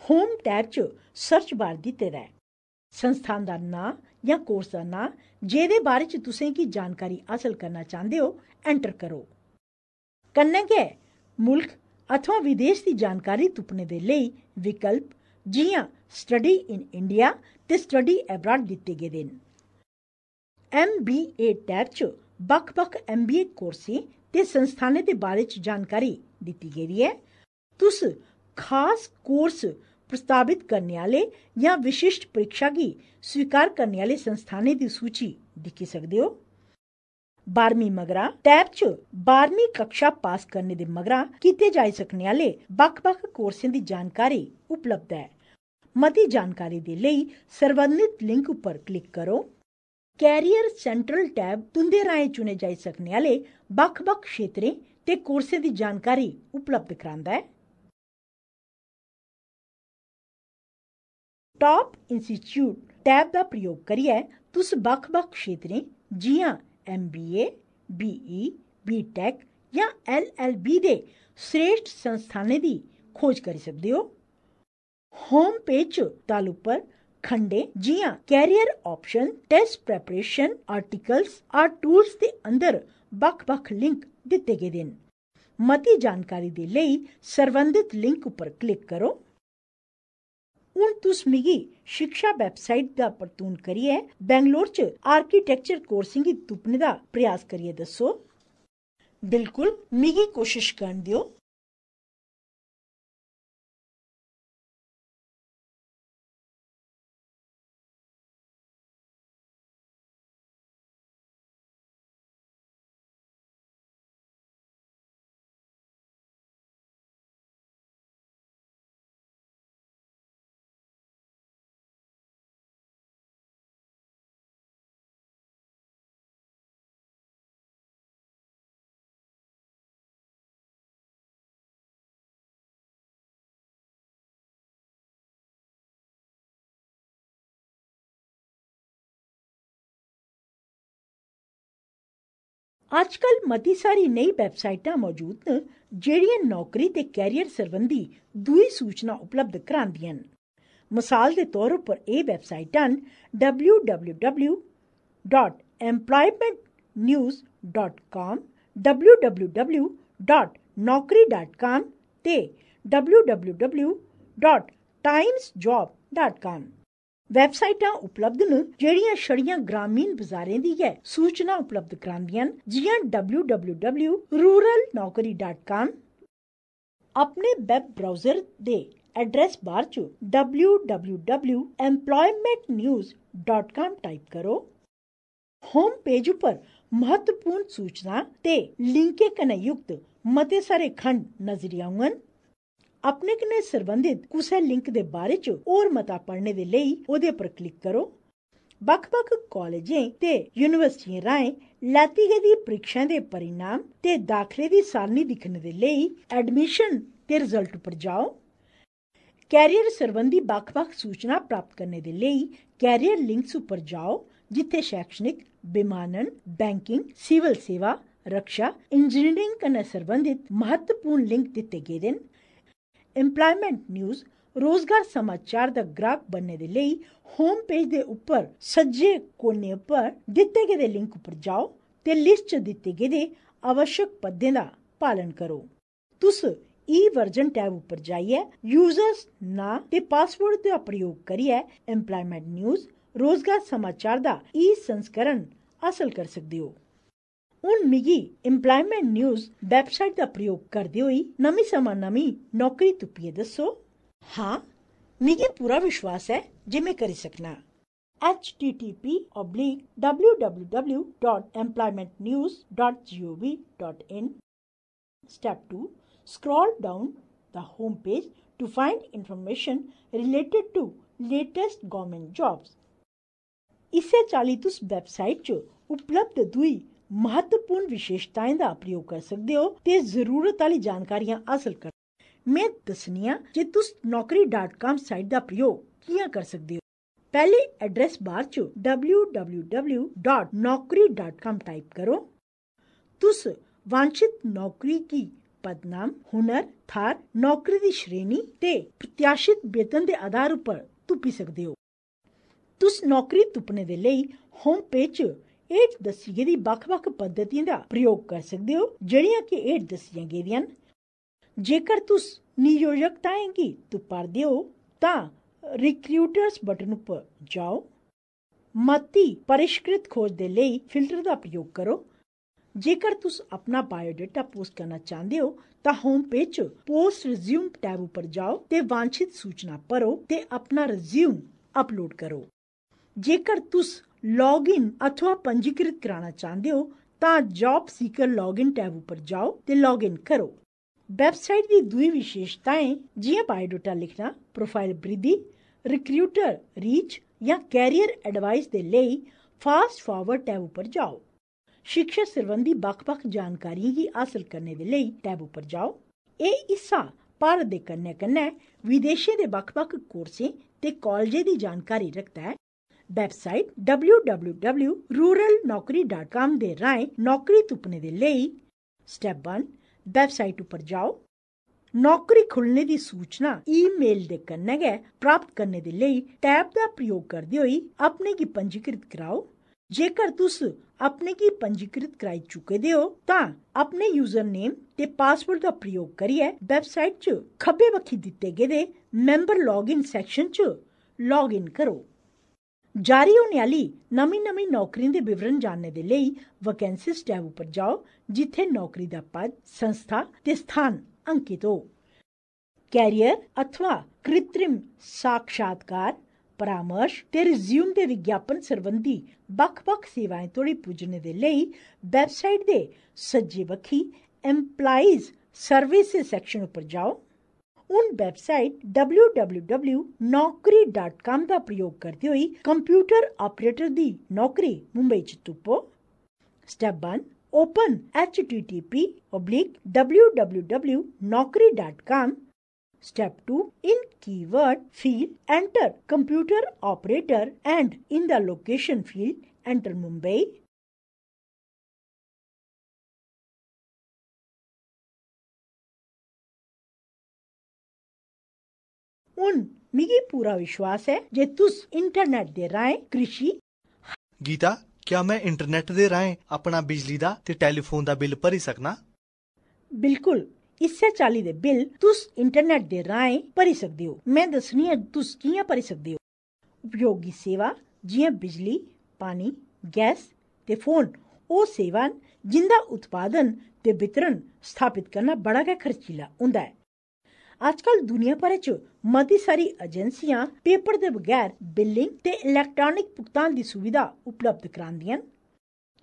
होम टैब च सर्च बार दित्ते दा ऐ संस्थान दा नांऽ जां कोर्स दा नांऽ जेह्दे बारे च तुसें गी जानकारी हासल करना चांह्दे ओ एंटर करो कन्नै गै मुल्ख अथवा विदेश दी जानकारी तुप्पने दे लेई विकल्प जि'यां स्टडी इन इंडिया ते स्टडी एब्राड दित्ते गेदे न एम बी ए टैब च बक्ख बक्ख एम बी ए कोर्सें ਤੇ ਸੰਸਥਾਨੇ ਦੇ ਬਾਰੇ ਚ ਜਾਣਕਾਰੀ ਦਿੱਤੀ ਗਈ ਹੈ ਤੁਸ ਖਾਸ ਕੋਰਸ ਪ੍ਰਸਤਾਵਿਤ ਕਰਨ ਵਾਲੇ ਜਾਂ ਵਿਸ਼ਿਸ਼ਟ ਪ੍ਰੀਖਿਆ ਕੀ ਸਵੀਕਾਰ ਕਰਨ ਵਾਲੇ ਸੰਸਥਾਨੇ ਦੀ ਸੂਚੀ ਦਿਖ ਸਕਦੇ ਹੋ 12ਵੀਂ ਮਗਰਾ ਟੈਬ 'ਚ 12ਵੀਂ ਕਕਸ਼ਾ ਪਾਸ ਕਰਨ ਦੇ ਮਗਰਾ ਕੀਤੇ ਜਾ ਸਕਣ ਵਾਲੇ ਬਖ ਵੱਖ ਕੋਰਸਾਂ ਦੀ ਜਾਣਕਾਰੀ ਉਪਲਬਧ ਹੈ। ਮਤੀ ਜਾਣਕਾਰੀ ਦੇ ਲਈ ਸਰਵਨਿਤ ਲਿੰਕ ਉੱਪਰ ਕਲਿੱਕ ਕਰੋ। ਕੈਰੀਅਰ ਸੈਂਟਰਲ ਟੈਬ ਤੁੰਦੇ ਰਾਏ ਚੁਣੇ ਜਾ ਸਕਨੇ ਵਾਲੇ ਬਖ-ਬਖ ਖੇਤਰੇ ਤੇ ਕੋਰਸੇ ਦੀ ਜਾਣਕਾਰੀ ਉਪਲਬਧ ਕਰਾਂਦਾ ਹੈ ਟਾਪ ਇੰਸਟੀਚਿਊਟ ਟੈਬ ਦਾ ਪ੍ਰਯੋਗ ਕਰੀਏ ਤੁਸ ਬਖ-ਬਖ ਖੇਤਰੇ ਜਿਵੇਂ ਐਮਬੀਏ ਬੀਈ ਬੀਟੈਕ ਜਾਂ ਐਲਐਲਬੀ ਦੇ ਸ੍ਰੇਸ਼ਟ ਸੰਸਥਾਨੇ ਦੀ ਖੋਜ ਕਰ ਸਕਦੇ ਹੋ ਹੋਮ ਪੇਜ ਤਾਲੂ ਉੱਪਰ ਖੰਡੇ ਜੀਆਂ career option test preparation articles or tools ਦੇ ਅੰਦਰ ਬਖ-ਬਖ ਲਿੰਕ ਦਿੱਤੇ ਗਏ ਹਨ ਮਤੀ ਜਾਣਕਾਰੀ ਦੇ ਲਈ ਸਰਵੰਧਿਤ ਲਿੰਕ ਉੱਪਰ ਕਲਿੱਕ ਕਰੋ ਹੁਣ ਤੁਸੀਂ ਮਿਗੀ ਸਿੱਖਿਆ ਵੈਬਸਾਈਟ ਦਾ परतून ਕਰੀਏ ਬੈਂਗਲੌਰ ਚ ਆਰਕੀਟੈਕਚਰ ਕੋਰਸਿੰਗ ਦੀ ਤੁਪਨੇ ਦਾ ਪ੍ਰਯਾਸ ਕਰੀਏ ਦੱਸੋ ਬਿਲਕੁਲ मिगी ਕੋਸ਼ਿਸ਼ ਕਰਨ ਦਿਓ ਅੱਜਕੱਲ ਮਤੀ ਸਾਰੀ ਨਈ ਵੈਬਸਾਈਟਾਂ ਮੌਜੂਦ ਨੇ ਜਿਹੜੀਆਂ ਨੌਕਰੀ ਤੇ ਕੈਰੀਅਰ ਸੰਬੰਧੀ ਦੂਈ ਸੂਚਨਾ ਉਪਲਬਧ ਕਰਾਉਂਦੀਆਂ ਹਨ ਮਿਸਾਲ ਦੇ ਤੌਰ ਉੱਪਰ ਇਹ ਵੈਬਸਾਈਟਾਂ www.employmentnews.com www.naukri.com ਤੇ www.timesjob.com ਵੈਬਸਾਈਟਾਂ ਉਪਲਬਧ ਨੇ ਜਿਹੜੀਆਂ ਛੜੀਆਂ ਗ੍ਰਾਮੀਣ ਬਾਜ਼ਾਰਾਂ ਦੀ ਹੈ ਸੂਚਨਾ ਉਪਲਬਧ ਕਰਾਂਦੀਆਂ ਜਿਵੇਂ www.ruralnaukari.com ਆਪਣੇ ਵੈਬ ਬ੍ਰਾਊਜ਼ਰ ਦੇ ਐਡਰੈਸ ਬਾਰ 'ਚ www.employmentnews.com ਟਾਈਪ ਕਰੋ ਹੋਮ ਪੇਜ ਉੱਪਰ ਮਹੱਤਵਪੂਰਨ ਸੂਚਨਾ ਤੇ ਲਿੰਕੇ ਕਨੇ ਮਤੇ ਸਾਰੇ ਖੰਡ ਨਜ਼ਰ ਆਉਣਗੇ ਆਪਣੇ ਕਿਨੇ ਸਰਬੰਧਿਤ ਕੁਸੇ ਲਿੰਕ ਦੇ ਬਾਰੇ ਚ ਹੋਰ ਮਤਾ ਪੜਨੇ ਦੇ ਲਈ ਉਹਦੇ ਉੱਪਰ ਕਲਿੱਕ ਕਰੋ ਬਕਬਕ ਕਾਲਜੇ ਤੇ ਯੂਨੀਵਰਸਿਟੀ ਰਾਏ ਲਾਤੀ ਗਦੀ ਪ੍ਰੀਖਿਆ ਦੇ ਪਰਿਣਾਮ ਤੇ ਦਾਖਲੇ ਦੀ ਸਾਰਣੀ ਦਿਖਣ ਦੇ ਲਈ ਐਡਮਿਸ਼ਨ ਤੇ ਰਿਜ਼ਲਟ ਉੱਪਰ ਜਾਓ ਕੈਰੀਅਰ ਸਰਬੰਧੀ ਸੰਬੰਧੀ ਬਕਬਕ ਸੂਚਨਾ ਪ੍ਰਾਪਤ ਕਰਨ ਦੇ ਲਈ ਕੈਰੀਅਰ ਲਿੰਕਸ ਉੱਪਰ ਜਾਓ ਜਿੱਥੇ ਸ਼ੈਕਸ਼ਨਿਕ ਬਿਮਾਨਨ ਬੈਂਕਿੰਗ ਸਿਵਲ ਸੇਵਾ ਰੱਖਿਆ ਇੰਜੀਨੀਅਰਿੰਗ ਕਨੇ ਸਰਬੰਧਿਤ ਮਹੱਤਵਪੂਰਨ ਲਿੰਕ ਦਿੱਤੇ ਗਏ ਨੇ ਏਮਪਲੋਇਮੈਂਟ ਨਿਊਜ਼ ਰੋਜ਼ਗਾਰ ਸਮਾਚਾਰ ਦਾ ਗ੍ਰਾਹਕ ਬਣਨ ਦੇ ਲਈ ਹੋਮ ਪੇਜ ਦੇ ਉੱਪਰ ਸੱਜੇ ਕੋਨੇ ਉੱਪਰ ਦਿੱਤੇ ਗਏ ਲਿੰਕ ਉੱਪਰ ਜਾਓ ਤੇ ਲਿਸਟ 'ਚ ਦਿੱਤੇ ਗਏ आवश्यक पदें दा पालन करो तुस ई वर्जन टैब उप्पर जाइयै यूजर्स नां ते पासवर्ड दा प्रयोग करियै एम्प्लायमेंट न्यूज रोजगार समाचार दा ई संस्करण हासल करी सकदे ओ हून मिगी एम्प्लायमेंट न्यूज वैबसाइट दा प्रयोग करदे होई नमीं समां नमीं नौकरी तुप्पियै दस्सो हां मिगी पूरा विश्वास ऐ जे में करी सकनां H T T P oblique W W W dot employment news dot G O V dot in step two scroll down the home page to find information related to latest government jobs इस्सै चाल्ली तुस website च उपलब्ध दूई ਮਹੱਤਵਪੂਰਨ ਵਿਸ਼ੇਸ਼ਤਾਵਾਂ ਦਾ ਪ੍ਰਯੋਗ ਕਰ ਸਕਦੇ ਹੋ ਤੇ ਜ਼ਰੂਰਤ ਵਾਲੀ ਜਾਣਕਾਰੀਆਂ ਹਾਸਲ ਕਰ ਮੈਂ ਦੱਸਨੀਆ ਜੇ ਤੁਸ ਨੌਕਰੀ.com ਸਾਈਟ ਦਾ ਪ੍ਰਯੋਗ ਕਿਵੇਂ ਕਰ ਸਕਦੇ ਹੋ ਪਹਿਲੇ ਐਡਰੈਸ ਬਾਰ 'ਚ www.naukri.com ਟਾਈਪ ਕਰੋ ਤੁਸ ਵਾਂਛਿਤ ਨੌਕਰੀ ਕੀ ਪਦਨਾਮ ਹੁਨਰ ਥਾਰ ਨੌਕਰੀ ਦੀ ਸ਼੍ਰੇਣੀ ਤੇ ਪ੍ਰਤਿਆਸ਼ਿਤ ਵੇਤਨ ਦੇ ਆਧਾਰ ਉੱਪਰ ਤੁਪੀ ਸਕਦੇ ਹੋ ਤੁਸ ਨੌਕਰੀ ਤੁਪਨੇ ਦੇ ਲਈ ਹੋਮ ਪੇਜ ਇਹ ਦੱਸੀ ਗਈ ਦੀ ਵੱਖ-ਵੱਖ ਪੱਧਤੀਆਂ ਦਾ ਪ੍ਰਯੋਗ ਕਰ ਸਕਦੇ ਹੋ ਜਿਹੜੀਆਂ ਕਿ ਇਹ ਦੱਸੀਆਂ ਗਈਆਂ ਜੇਕਰ ਤੁਸ ਨਿਯੋਜਕ ਤਾਂਗੀ ਤੂੰ ਪਰਦੇ ਹੋ ਤਾਂ ਰਿਕਰੂਟਰਸ ਬਟਨ ਉੱਪਰ ਜਾਓ ਮਤੀ ਪਰਿਸ਼ਕ੍ਰਿਤ ਖੋਜ ਦੇ ਲਈ ਫਿਲਟਰ ਦਾ ਪ੍ਰਯੋਗ ਕਰੋ ਜੇਕਰ ਤੁਸ ਆਪਣਾ ਬਾਇਓਡਾਟਾ ਪੋਸਟ ਕਰਨਾ ਚਾਹੁੰਦੇ ਹੋ ਤਾਂ home page post resume tab ਉੱਪਰ ਜਾਓ ਤੇ ਵਾਂਛਿਤ ਸੂਚਨਾ ਭਰੋ ਤੇ ਆਪਣਾ ਰਿਜ਼ਿਊਮ ਅਪਲੋਡ ਕਰੋ ਜੇਕਰ ਤੁਸ ਲੌਗਇਨ ਅਥਵਾ ਪੰਜੀਕ੍ਰਿਤ ਕਰਾਉਣਾ ਚਾਹੁੰਦੇ ਹੋ ਤਾਂ ਜੌਬ ਸੀਕਰ ਲੌਗਇਨ ਟੈਬ ਉੱਪਰ ਜਾਓ ਤੇ ਲੌਗਇਨ ਕਰੋ ਵੈਬਸਾਈਟ ਦੀ ਦੂਈ ਵਿਸ਼ੇਸ਼ਤਾਵਾਂ ਹੈ ਜਿਵੇਂ ਬਾਇਓਡਾਟਾ ਲਿਖਣਾ ਪ੍ਰੋਫਾਈਲ ਬ੍ਰਿਧੀ ਰਿਕਰੂਟਰ ਰੀਚ ਜਾਂ ਕੈਰੀਅਰ ਐਡਵਾਈਸ ਦੇ ਲਈ ਫਾਸਟ ਫਾਰਵਰਡ ਟੈਬ ਉੱਪਰ ਜਾਓ ਸਿੱਖਿਆ ਸਰਵੰਦੀ ਵੱਖ-ਵੱਖ ਜਾਣਕਾਰੀ ਹੀ ਹਾਸਲ ਕਰਨ ਦੇ ਲਈ ਟੈਬ ਉੱਪਰ ਜਾਓ ਇਹ ਹਿੱਸਾ ਪਰ ਦੇ ਕੰਨੇ ਕੰਨੇ ਵਿਦੇਸ਼ੀ ਦੇ ਵੱਖ-ਵੱਖ ਕੋਰਸੇ ਤੇ ਕਾਲਜੇ ਦੀ ਜਾਣਕਾਰੀ ਰੱਖਦਾ ਹੈ ਵੈਬਸਾਈਟ www.ruralnaukri.com ਦੇ ਰਾਹੀਂ ਨੌਕਰੀ ਤੁਪਨੇ ਦੇ ਲਈ ਸਟੈਪ 1 ਵੈਬਸਾਈਟ ਉੱਪਰ ਜਾਓ ਨੌਕਰੀ ਖੁੱਲਣੇ ਦੀ ਸੂਚਨਾ ਈਮੇਲ ਦੇ ਕਰਨੇ ਗਏ ਪ੍ਰਾਪਤ ਕਰਨੇ ਦੇ ਲਈ ਟੈਬ ਦਾ ਪ੍ਰਯੋਗ ਕਰਦੇ ਹੋਈ ਆਪਣੇ ਕੀ ਪੰਜੀਕ੍ਰਿਤ ਕਰਾਓ ਜੇਕਰ ਤੁਸੀਂ ਆਪਣੇ ਕੀ ਪੰਜੀਕ੍ਰਿਤ ਕਰਾਈ ਚੁੱਕੇ ਦੇ ਹੋ ਤਾਂ ਆਪਣੇ ਯੂਜ਼ਰ ਨੇਮ ਤੇ ਪਾਸਵਰਡ ਦਾ ਪ੍ਰਯੋਗ ਕਰੀਏ ਵੈਬਸਾਈਟ 'ਚ ਖੱਬੇ ਵੱਖੀ ਦਿੱਤੇ ਗਏ ਦੇ ਮੈਂਬਰ ਲੌਗਇਨ ਸੈਕਸ਼ਨ 'ਚ ਲੌਗਇਨ ਕਰੋ ਜਾਰੀ ਹੋਣ ਵਾਲੀ ਨਵੀਂ-ਨਵੀਂ ਨੌਕਰੀਆਂ ਦੇ ਵਿਵਰਣ ਜਾਣਨ ਦੇ ਲਈ ਵੈਕੈਂਸੀਸ ਟੈਬ ਉੱਪਰ ਜਾਓ ਜਿੱਥੇ ਨੌਕਰੀ ਦਾ ਪਦ, ਸੰਸਥਾ ਤੇ ਸਥਾਨ ਅੰਕਿਤ ਹੋ। ਕੈਰੀਅਰ ਅਥਵਾ ਕ੍ਰਿਤ੍ਰਿਮ ਸਾਖਸ਼ਾਤਕਾਰ ਪਰਾਮਰਸ਼ ਤੇ ਰਿਜ਼ਿਊਮ ਦੇ ਵਿਗਿਆਪਨ ਸਰਵੰਦੀ ਬਖ-ਬਖ ਸੇਵਾਵਾਂ ਤੋਂ ਪੁੱਜਣ ਦੇ ਲਈ ਵੈਬਸਾਈਟ ਦੇ ਸੱਜੇ ਵਖੀ EMPLOYEES ਸਰਵਿਸ ਸੈਕਸ਼ਨ ਉੱਪਰ ਜਾਓ उन वेबसाइट www.naukri.com का प्रयोग करते हुए कंप्यूटर ऑपरेटर दी नौकरी मुंबई चितुपो step one open H T T P oblique W W W Naukri dot com Step 2 In keyword field enter computer operator and in the location field enter Mumbai हून मिगी पूरा विश्वास ऐ जे तुस इंटरनेट दे राहें कृषि गीता क्या मैं इंटरनेट दे राहें अपना बिजली दा ते टेलीफोन दा बिल भरी सकना बिल्कुल इस्सै चाली दे बिल तुस इंटरनेट दे राहें भरी सकदे हो मैं दस्सनी आं तुस कि'यां भरी सकदे हो उपयोगी सेवा जि'यां बिजली पानी गैस ते फोन ओह् सेवां न जिं'दा उत्पादन ते वितरण स्थापत करना बड़ा गै खर्चीला होंदा ऐ ਅੱਜਕੱਲ ਦੁਨੀਆ ਭਰ 'ਚ ਮਤੀ ਸਾਰੀ ਏਜੰਸੀਆਂ ਪੇਪਰ ਦੇ ਬਗੈਰ ਬਿਲਿੰਗ ਤੇ ਇਲੈਕਟ੍ਰੋਨਿਕ ਭੁਗਤਾਨ ਦੀ ਸੁਵਿਧਾ ਉਪਲਬਧ ਕਰਾਉਂਦੀਆਂ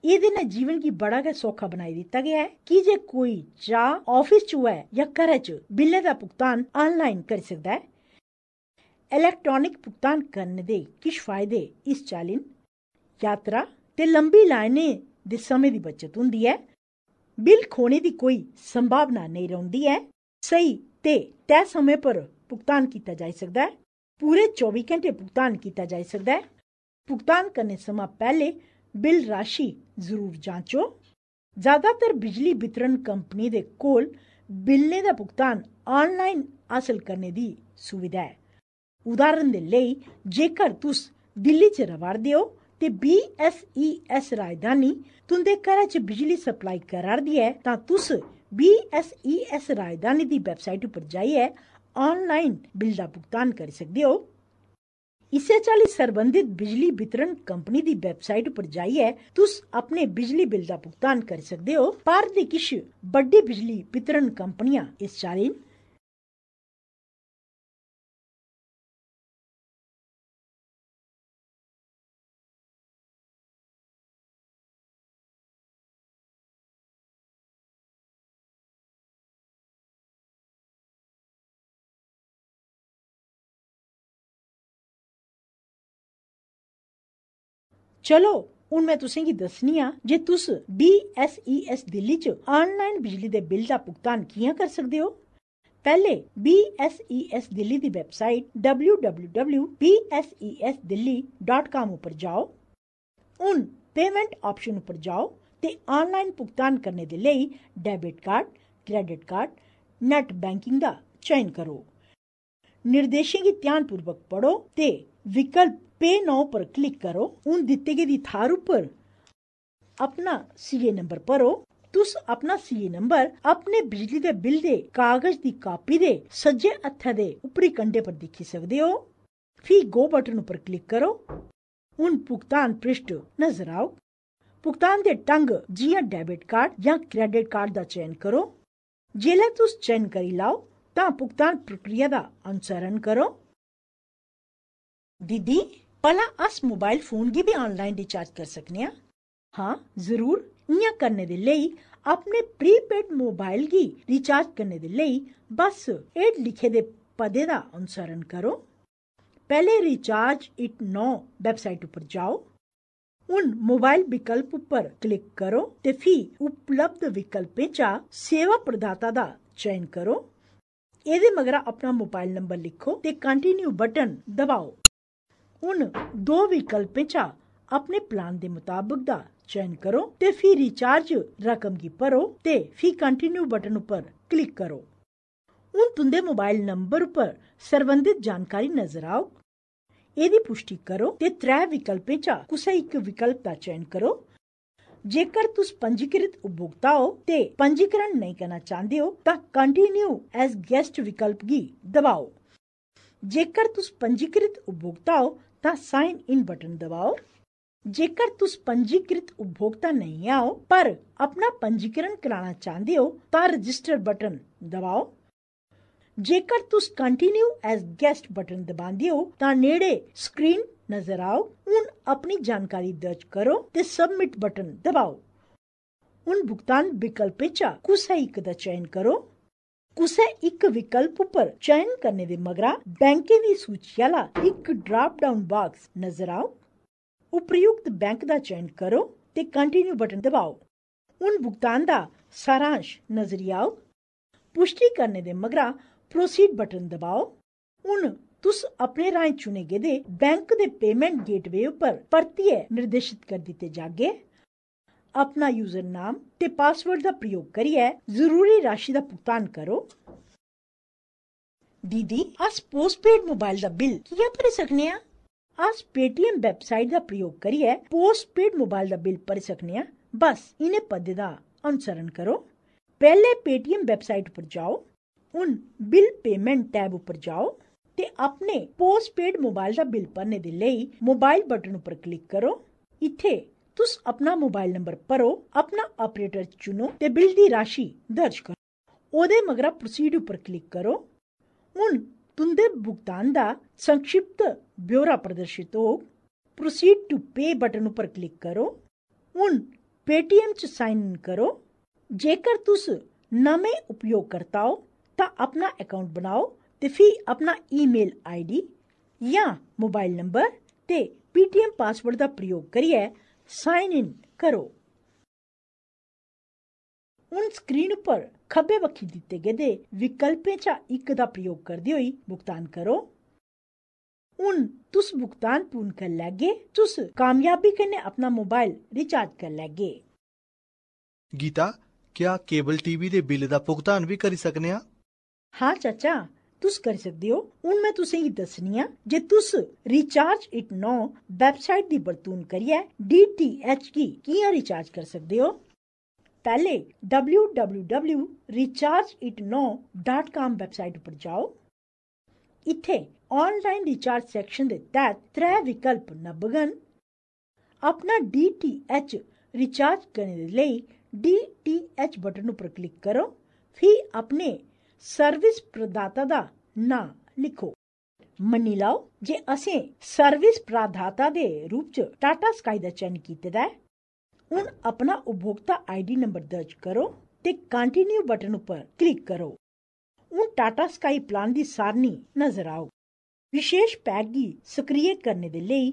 ਇਹ ਦਿਨ ਜੀਵਨ ਕੀ ਬੜਾ ਗੈ ਸੌਖਾ ਬਣਾਈ ਦਿੱਤਾ ਗਿਆ ਹੈ ਕਿ ਜੇ ਕੋਈ ਜਾ ਆਫਿਸ 'ਚ ਹੈ ਜਾਂ ਘਰ 'ਚ ਬਿੱਲ ਦਾ ਭੁਗਤਾਨ ਆਨਲਾਈਨ ਕਰ ਸਕਦਾ ਹੈ ਇਲੈਕਟ੍ਰੋਨਿਕ ਭੁਗਤਾਨ ਕਰਨ ਦੇ ਕਿਸ ਫਾਇਦੇ ਇਸ ਚਾਲਿਨ ਯਾਤਰਾ ਤੇ ਲੰਬੀ ਲਾਈਨੇ ਦੇ ਸਮੇਂ ਦੀ ਬਚਤ ਹੁੰਦੀ ਹੈ ਬਿੱਲ ਖੋਣੇ ਦੀ ਕੋਈ ਸੰਭਾਵਨਾ ਨਹੀਂ ਰਹਿੰਦੀ ਹੈ ਸਹੀ ਤੇ ਤੈ ਸਮੇਂ ਪਰ ਭੁਗਤਾਨ ਕੀਤਾ ਜਾ ਸਕਦਾ ਹੈ ਪੂਰੇ 24 ਘੰਟੇ ਭੁਗਤਾਨ ਕੀਤਾ ਜਾ ਸਕਦਾ ਹੈ ਭੁਗਤਾਨ ਕਰਨੇ ਸਮਾ ਪਹਿਲੇ ਬਿੱਲ ਰਾਸ਼ੀ ਜ਼ਰੂਰ ਜਾਂਚੋ ਜ਼ਿਆਦਾਤਰ ਬਿਜਲੀ ਵਿਤਰਨ ਕੰਪਨੀ ਦੇ ਕੋਲ ਬਿੱਲੇ ਦਾ ਭੁਗਤਾਨ ਆਨਲਾਈਨ ਹਾਸਲ ਕਰਨੇ ਦੀ ਸੁਵਿਧਾ ਹੈ ਉਦਾਹਰਨ ਦੇ ਲਈ ਜੇਕਰ ਤੁਸੀਂ ਦਿੱਲੀ 'ਚ ਰਵਾਰਦੇ ਹੋ ਤੇ BSES ਰਾਜਧਾਨੀ ਤੁੰਦੇ ਘਰ 'ਚ ਬਿਜਲੀ ਸਪਲਾਈ ਕਰਾਰਦੀ ਹੈ ਤਾਂ ਤੁਸੀਂ BSES ਰਾਜਧਾਨੀ ਦੀ ਵੈਬਸਾਈਟ ਉੱਪਰ ਜਾਈਏ ਆਨਲਾਈਨ ਬਿੱਲ ਦਾ ਭੁਗਤਾਨ ਕਰ ਸਕਦੇ ਹੋ ਇਸੇ ਚਾਲੀ ਸਰਬੰਧਿਤ ਬਿਜਲੀ ਵਿਤਰਨ ਕੰਪਨੀ ਦੀ ਵੈਬਸਾਈਟ ਉੱਪਰ ਜਾਈਏ ਤੁਸੀਂ ਆਪਣੇ ਬਿਜਲੀ ਬਿੱਲ ਦਾ ਭੁਗਤਾਨ ਕਰ ਸਕਦੇ ਹੋ ਪਰ ਦੇ ਕਿਸ਼ ਵੱਡੀ ਬਿਜਲੀ ਵਿਤਰਨ ਕੰਪਨੀਆਂ ਇਸ ਚਾਲੀ चलो हून में तुसेंगी दस्सनी आं जे तुस बीएसईएस दिल्ली च आनलाइन बिजली दे बिल दा भुगतान कि'यां करी सकदे ओ पैह्ले बीएसईएस दिल्ली दी वैबसाइट www.bsesdilli.com उप्पर जाओ हून पेमैंट ऑप्शन उप्पर जाओ ते आनलाइन भुगतान करने दे लेई debit card credit card net banking दा चयन करो निर्देशें गी ध्यानपूर्वक पढ़ो ते विकल्प पे नाउ पर क्लिक करो उन दिते गए थार उप्पर अपना सीए नंबर भरो तुस अपना सीए नंबर अपने बिजली दे बिल दे कागज दी कापी दे सज्जे हथे दे उपरी कंढे पर दिखी सकदे हो फी गो बटन उप्पर क्लिक करो उन भुगतान पृष्ठ नजर आओ भुगतान दे ढंग जि'यां डेबिट कार्ड या क्रेडिट कार्ड दा चयन करो जेले तुस चयन करी लाओ ता भुगतान प्रक्रिया दा अनुसरण करो दीदी ਪਹਿਲਾ ਅਸ ਮੋਬਾਈਲ ਫੋਨ ਕੀ ਵੀ ਆਨਲਾਈਨ ਰੀਚਾਰਜ ਕਰ ਸਕਨੇ ਆ ਹਾਂ ਜ਼ਰੂਰ ਇਹ ਕਰਨੇ ਦੇ ਲਈ ਆਪਣੇ ਪ੍ਰੀਪੇਡ ਮੋਬਾਈਲ ਦੀ ਰੀਚਾਰਜ ਕਰਨੇ ਦੇ ਲਈ ਬਸ ਇਹ ਲਿਖੇ ਦੇ ਪਦੇ ਦਾ ਅਨੁਸਰਣ ਕਰੋ ਪਹਿਲੇ ਰੀਚਾਰਜ ਇਟ ਨੋ ਵੈਬਸਾਈਟ ਉੱਪਰ ਜਾਓ ਉਨ ਮੋਬਾਈਲ ਵਿਕਲਪ ਉੱਪਰ ਕਲਿੱਕ ਕਰੋ ਤੇ ਫੀ ਉਪਲਬਧ ਵਿਕਲਪੇ ਚਾ ਸੇਵਾ ਪ੍ਰਦਾਤਾ ਦਾ ਚੈਨ ਕਰੋ ਇਹਦੇ ਮਗਰ ਆਪਣਾ ਮੋਬਾਈਲ ਨੰਬਰ ਲਿਖੋ ਤੇ ਕੰਟੀਨਿਊ ਬਟਨ ਦਬਾਓ ਉਨ ਦੋ ਵਿਕਲਪ ਵਿੱਚ ਆਪਣੇ ਪਲਾਨ ਦੇ ਮੁਤਾਬਕ ਦਾ ਚੈਨ ਕਰੋ ਤੇ ਫਿਰ ਰੀਚਾਰਜ ਰਕਮ ਕੀ ਪਰੋ ਤੇ ਫਿਰ ਕੰਟੀਨਿਊ ਬਟਨ ਉੱਪਰ ਕਲਿੱਕ ਕਰੋ ਉਨ ਤੁੰਦੇ ਮੋਬਾਈਲ ਨੰਬਰ ਉੱਪਰ ਸਰਵੰਧਿਤ ਜਾਣਕਾਰੀ ਨਜ਼ਰ ਆਉ ਇਹਦੀ ਪੁਸ਼ਟੀ ਕਰੋ ਤੇ ਤ੍ਰੈ ਵਿਕਲਪ ਵਿੱਚ ਕੋਈ ਇੱਕ ਵਿਕਲਪ ਦਾ ਚੈਨ ਕਰੋ ਜੇਕਰ ਤੁਸ ਪੰਜੀਕ੍ਰਿਤ ਉਪਭੋਗਤਾ ਹੋ ਤੇ ਪੰਜੀਕਰਨ ਨਹੀਂ ਕਰਨਾ ਚਾਹੁੰਦੇ ਹੋ ਤਾਂ ਕੰਟੀਨਿਊ ਐਸ ਗੈਸਟ ਵਿਕਲਪ ਕੀ ਦਬਾਓ ਜੇਕਰ ਤੁਸ ਪੰਜੀਕ੍ਰਿਤ ਉਪਭੋਗਤਾ ਹੋ ਤਾਂ ਸਾਈਨ ਇਨ ਬਟਨ ਦਬਾਓ ਜੇਕਰ ਤੁਸੀਂ ਪੰਜੀਕ੍ਰਿਤ ਉਪਭੋਗਤਾ ਨਹੀਂ ਆਓ ਪਰ ਆਪਣਾ ਪੰਜੀਕਰਨ ਕਰਾਣਾ ਚਾਹੁੰਦੇ ਹੋ ਤਾਂ ਰਜਿਸਟਰ ਬਟਨ ਦਬਾਓ ਜੇਕਰ ਤੁਸੀਂ ਕੰਟੀਨਿਊ ਐਸ ਗੈਸਟ ਬਟਨ ਦਬਾਉਂਦੇ ਹੋ ਤਾਂ ਨੇੜੇ ਸਕਰੀਨ ਨਜ਼ਰ ਆਓ ਹੁਣ ਆਪਣੀ ਜਾਣਕਾਰੀ ਦਰਜ ਕਰੋ ਤੇ ਸਬਮਿਟ ਬਟਨ ਦਬਾਓ ਹੁਣ ਭੁਗਤਾਨ ਵਿਕਲਪ ਵਿੱਚ ਕੁਸਾਈ ਦਾ ਚੈਨ ਕਰੋ ਕੁਸੇ ਇੱਕ ਵਿਕਲਪ ਉੱਪਰ ਚੈਨ ਕਰਨੇ ਦੇ ਮਗਰਾ ਬੈਂਕੇ ਦੀ ਸੂਚੀ ਵਾਲਾ ਇੱਕ ਡ੍ਰਾਪ ਡਾਊਨ ਬਾਕਸ ਨਜ਼ਰ ਆਉ ਉਪਯੁਕਤ ਬੈਂਕ ਦਾ ਚੈਨ ਕਰੋ ਤੇ ਕੰਟੀਨਿਊ ਬਟਨ ਦਬਾਓ ਹੁਣ ਭੁਗਤਾਨ ਦਾ ਸਾਰਾਂਸ਼ ਨਜ਼ਰ ਆਉ ਪੁਸ਼ਟੀ ਕਰਨੇ ਦੇ ਮਗਰਾ ਪ੍ਰੋਸੀਡ ਬਟਨ ਦਬਾਓ ਹੁਣ ਤੁਸੀਂ ਆਪਣੇ ਰਾਏ ਚੁਣੇ ਗਏ ਦੇ ਬੈਂਕ ਦੇ ਪੇਮੈਂਟ ਗੇਟਵੇ ਉੱਪਰ ਪਰਤੀਏ ਨਿਰਦੇਸ਼ਿਤ ਕਰ ਦਿੱਤੇ ਜਾਗੇ ਆਪਣਾ ਯੂਜ਼ਰ ਨਾਮ ਤੇ ਪਾਸਵਰਡ ਦਾ ਪ੍ਰਯੋਗ ਕਰੀਏ ਜ਼ਰੂਰੀ ਰਾਸ਼ੀ ਦਾ ਭੁਗਤਾਨ ਕਰੋ ਦੀਦੀ ਅਸ ਪੋਸਟਪੇਡ ਮੋਬਾਈਲ ਦਾ ਬਿੱਲ ਕਿਵੇਂ ਭਰ ਸਕਨੇ ਆ ਅਸ ਪੇਟੀਐਮ ਵੈਬਸਾਈਟ ਦਾ ਪ੍ਰਯੋਗ ਕਰੀਏ ਪੋਸਟਪੇਡ ਮੋਬਾਈਲ ਦਾ ਬਿੱਲ ਭਰ ਸਕਨੇ ਆ ਬਸ ਇਹਨੇ ਪਦ ਦਾ ਅਨੁਸਰਣ ਕਰੋ ਪਹਿਲੇ ਪੇਟੀਐਮ ਵੈਬਸਾਈਟ ਉੱਪਰ ਜਾਓ ਉਨ ਬਿੱਲ ਪੇਮੈਂਟ ਟੈਬ ਉੱਪਰ ਜਾਓ ਤੇ ਆਪਣੇ ਪੋਸਟਪੇਡ ਮੋਬਾਈਲ ਦਾ ਬਿੱਲ ਭਰਨੇ ਦੇ ਲਈ ਮੋਬਾਈਲ ਬਟਨ ਉੱਪਰ ਕਲਿੱਕ ਕਰੋ ਇੱਥੇ ਤੁਸ ਆਪਣਾ ਮੋਬਾਈਲ ਨੰਬਰ ਭਰੋ ਆਪਣਾ ਆਪਰੇਟਰ ਚੁਣੋ ਤੇ ਬਿੱਲ ਦੀ ਰਾਸ਼ੀ ਦਰਜ ਕਰੋ ਉਹਦੇ ਮਗਰਾ ਪ੍ਰੋਸੀਡ ਉਪਰ ਕਲਿੱਕ ਕਰੋ ਹੁਣ ਤੁੰਦੇ ਭੁਗਤਾਨ ਦਾ ਸੰਖਿਪਤ ਬਿਓਰਾ ਪ੍ਰਦਰਸ਼ਿਤ ਹੋ ਪ੍ਰੋਸੀਡ ਟੂ ਪੇ ਬਟਨ ਉਪਰ ਕਲਿੱਕ ਕਰੋ ਹੁਣ ਪੇਟੀਐਮ ਚ ਸਾਈਨ ਇਨ ਕਰੋ ਜੇਕਰ ਤੁਸ ਨਵੇਂ ਉਪਯੋਗਕਰਤਾ ਹੋ ਤਾਂ ਆਪਣਾ ਅਕਾਊਂਟ ਬਣਾਓ ਤੇ ਫਿਰ ਆਪਣਾ ਈਮੇਲ ਆਈਡੀ ਜਾਂ ਮੋਬਾਈਲ ਨੰਬਰ ਤੇ ਪੀਟੀਐਮ ਪਾਸਵਰਡ ਦਾ ਪ੍ਰਯੋਗ ਕਰੀਏ ਸਾਈਨ ਇਨ ਕਰੋ ਹੁਣ ਸਕਰੀਨ ਉੱਪਰ ਖੱਬੇ ਵੱਖੀ ਦਿੱਤੇ ਗਏ ਦੇ ਵਿਕਲਪਾਂ ਚਾ ਇੱਕ ਦਾ ਪ੍ਰਯੋਗ ਕਰਦੇ ਹੋਈ ਭੁਗਤਾਨ ਕਰੋ ਹੁਣ ਤੁਸ ਭੁਗਤਾਨ ਪੂਰਨ ਕਰ ਲੱਗੇ ਤੁਸ ਕਾਮਯਾਬੀ ਕਨੇ ਆਪਣਾ ਮੋਬਾਈਲ ਰੀਚਾਰਜ ਕਰ ਲੱਗੇ ਗੀਤਾ ਕੀ ਕੇਬਲ ਟੀਵੀ ਦੇ ਬਿੱਲ ਦਾ ਭੁਗਤਾਨ ਵੀ ਕਰ ਸਕਨੇ ਆ ਹਾਂ ਚਾਚਾ ਤੁਸ ਕਰ ਸਕਦੇ ਹੋ ਹੁਣ ਮੈਂ ਤੁਸੇ ਹੀ ਦੱਸਣੀ ਆ ਜੇ ਤੁਸ ਰੀਚਾਰਜ ਇਟ ਨੋ ਵੈਬਸਾਈਟ ਦੀ ਵਰਤੋਂ ਕਰੀਏ ਡੀਟੀਐਚ ਕੀ ਕਿਵੇਂ ਰੀਚਾਰਜ ਕਰ ਸਕਦੇ ਹੋ ਪਹਿਲੇ www.rechargeitno.com ਵੈਬਸਾਈਟ ਉੱਪਰ ਜਾਓ ਇੱਥੇ ਆਨਲਾਈਨ ਰੀਚਾਰਜ ਸੈਕਸ਼ਨ ਦੇ ਤਹਿਤ ਤਰੇ ਵਿਕਲਪ ਨਬਗਨ ਆਪਣਾ ਡੀਟੀਐਚ ਰੀਚਾਰਜ ਕਰਨ ਦੇ ਲਈ ਡੀਟੀਐਚ ਬਟਨ ਉੱਪਰ ਕਲਿੱਕ ਕਰੋ ਫਿਰ ਆਪਣੇ ਸਰਵਿਸ ਪ੍ਰਦਾਤਾ ਦਾ ਨਾਂ ਲਿਖੋ ਮੰਨੀ ਲਓ ਜੇ ਅਸੀਂ ਸਰਵਿਸ ਪ੍ਰਦਾਤਾ ਦੇ ਰੂਪ 'ਚ ਟਾਟਾ ਸਕਾਈ ਦਾ ਚੈਨ ਕੀਤੇ ਦਾ ਹੁਣ ਆਪਣਾ ਉਪਭੋਗਤਾ ਆਈਡੀ ਨੰਬਰ ਦਰਜ ਕਰੋ ਤੇ ਕੰਟੀਨਿਊ ਬਟਨ ਉੱਪਰ ਕਲਿੱਕ ਕਰੋ ਹੁਣ ਟਾਟਾ ਸਕਾਈ ਪਲਾਨ ਦੀ ਸਾਰਨੀ ਨਜ਼ਰ ਆਓ ਵਿਸ਼ੇਸ਼ ਪੈਕ ਦੀ ਸਕ੍ਰਿਯ ਕਰਨ ਦੇ ਲਈ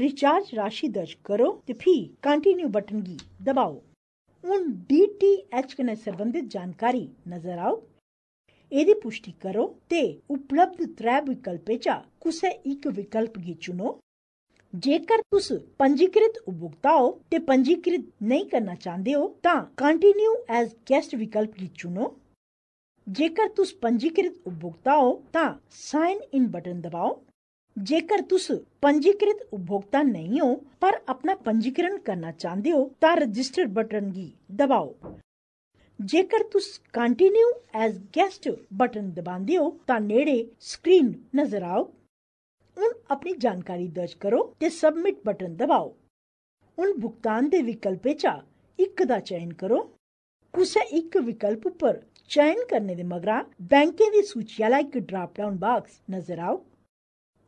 ਰਿਚਾਰਜ ਰਾਸ਼ੀ ਦਰਜ ਕਰੋ ਤੇ ਫਿਰ ਕੰਟੀਨਿਊ ਬਟਨ ਕੀ ਦਬਾਓ ਹੁਣ ਡੀਟੀਐਚ ਕਨੇ ਸੰਬੰਧਿਤ ਜਾਣਕਾਰੀ ਨਜ਼ਰ ਆਓ ਇਹਦੀ ਪੁਸ਼ਟੀ ਕਰੋ ਤੇ ਉਪਲਬਧ ਤ੍ਰੈ ਵਿਕਲਪਾਂ ਕੁਸੇ ਇੱਕ ਵਿਕਲਪ ਗੀ ਚੁਣੋ ਜੇਕਰ ਤੁਸੀਂ ਪੰਜੀਕ੍ਰਿਤ ਉਪਭੋਗਤਾ ਹੋ ਤੇ ਪੰਜੀਕ੍ਰਿਤ ਨਹੀਂ ਕਰਨਾ ਚਾਹੁੰਦੇ ਹੋ ਤਾਂ ਕੰਟੀਨਿਊ ਐਜ਼ ਗੈਸਟ ਵਿਕਲਪ ਗੀ ਚੁਣੋ ਜੇਕਰ ਤੁਸੀਂ ਪੰਜੀਕ੍ਰਿਤ ਉਪਭੋਗਤਾ ਹੋ ਤਾਂ ਸਾਈਨ ਇਨ ਬਟਨ ਦਬਾਓ ਜੇਕਰ ਤੁਸੀਂ ਪੰਜੀਕ੍ਰਿਤ ਉਪਭੋਗਤਾ ਨਹੀਂ ਹੋ ਪਰ ਆਪਣਾ ਪੰਜੀਕਰਨ ਕਰਨਾ ਚਾਹੁੰਦੇ ਹੋ ਤਾਂ ਰਜਿਸਟਰ ਬਟਨ ਗੀ ਦਬਾਓ ਜੇਕਰ ਤੁਸੀਂ ਕੰਟੀਨਿਊ ਐਸ ਗੈਸਟ ਬਟਨ ਦਬਾਉਂਦੇ ਹੋ ਤਾਂ ਨੇੜੇ ਸਕਰੀਨ ਨਜ਼ਰ ਆਓ ਹੁਣ ਆਪਣੀ ਜਾਣਕਾਰੀ ਦਰਜ ਕਰੋ ਤੇ ਸਬਮਿਟ ਬਟਨ ਦਬਾਓ ਹੁਣ ਭੁਗਤਾਨ ਦੇ ਵਿਕਲਪ ਵਿੱਚ ਇੱਕ ਦਾ ਚੈਨ ਕਰੋ ਕਿਸੇ ਇੱਕ ਵਿਕਲਪ ਉੱਪਰ ਚੈਨ ਕਰਨੇ ਦੇ ਮਗਰਾ ਬੈਂਕਾਂ ਦੀ ਸੂਚੀ ਵਾਲਾ ਇੱਕ ਡ੍ਰਾਪ ਡਾਊਨ ਬਾਕਸ ਨਜ਼ਰ ਆਓ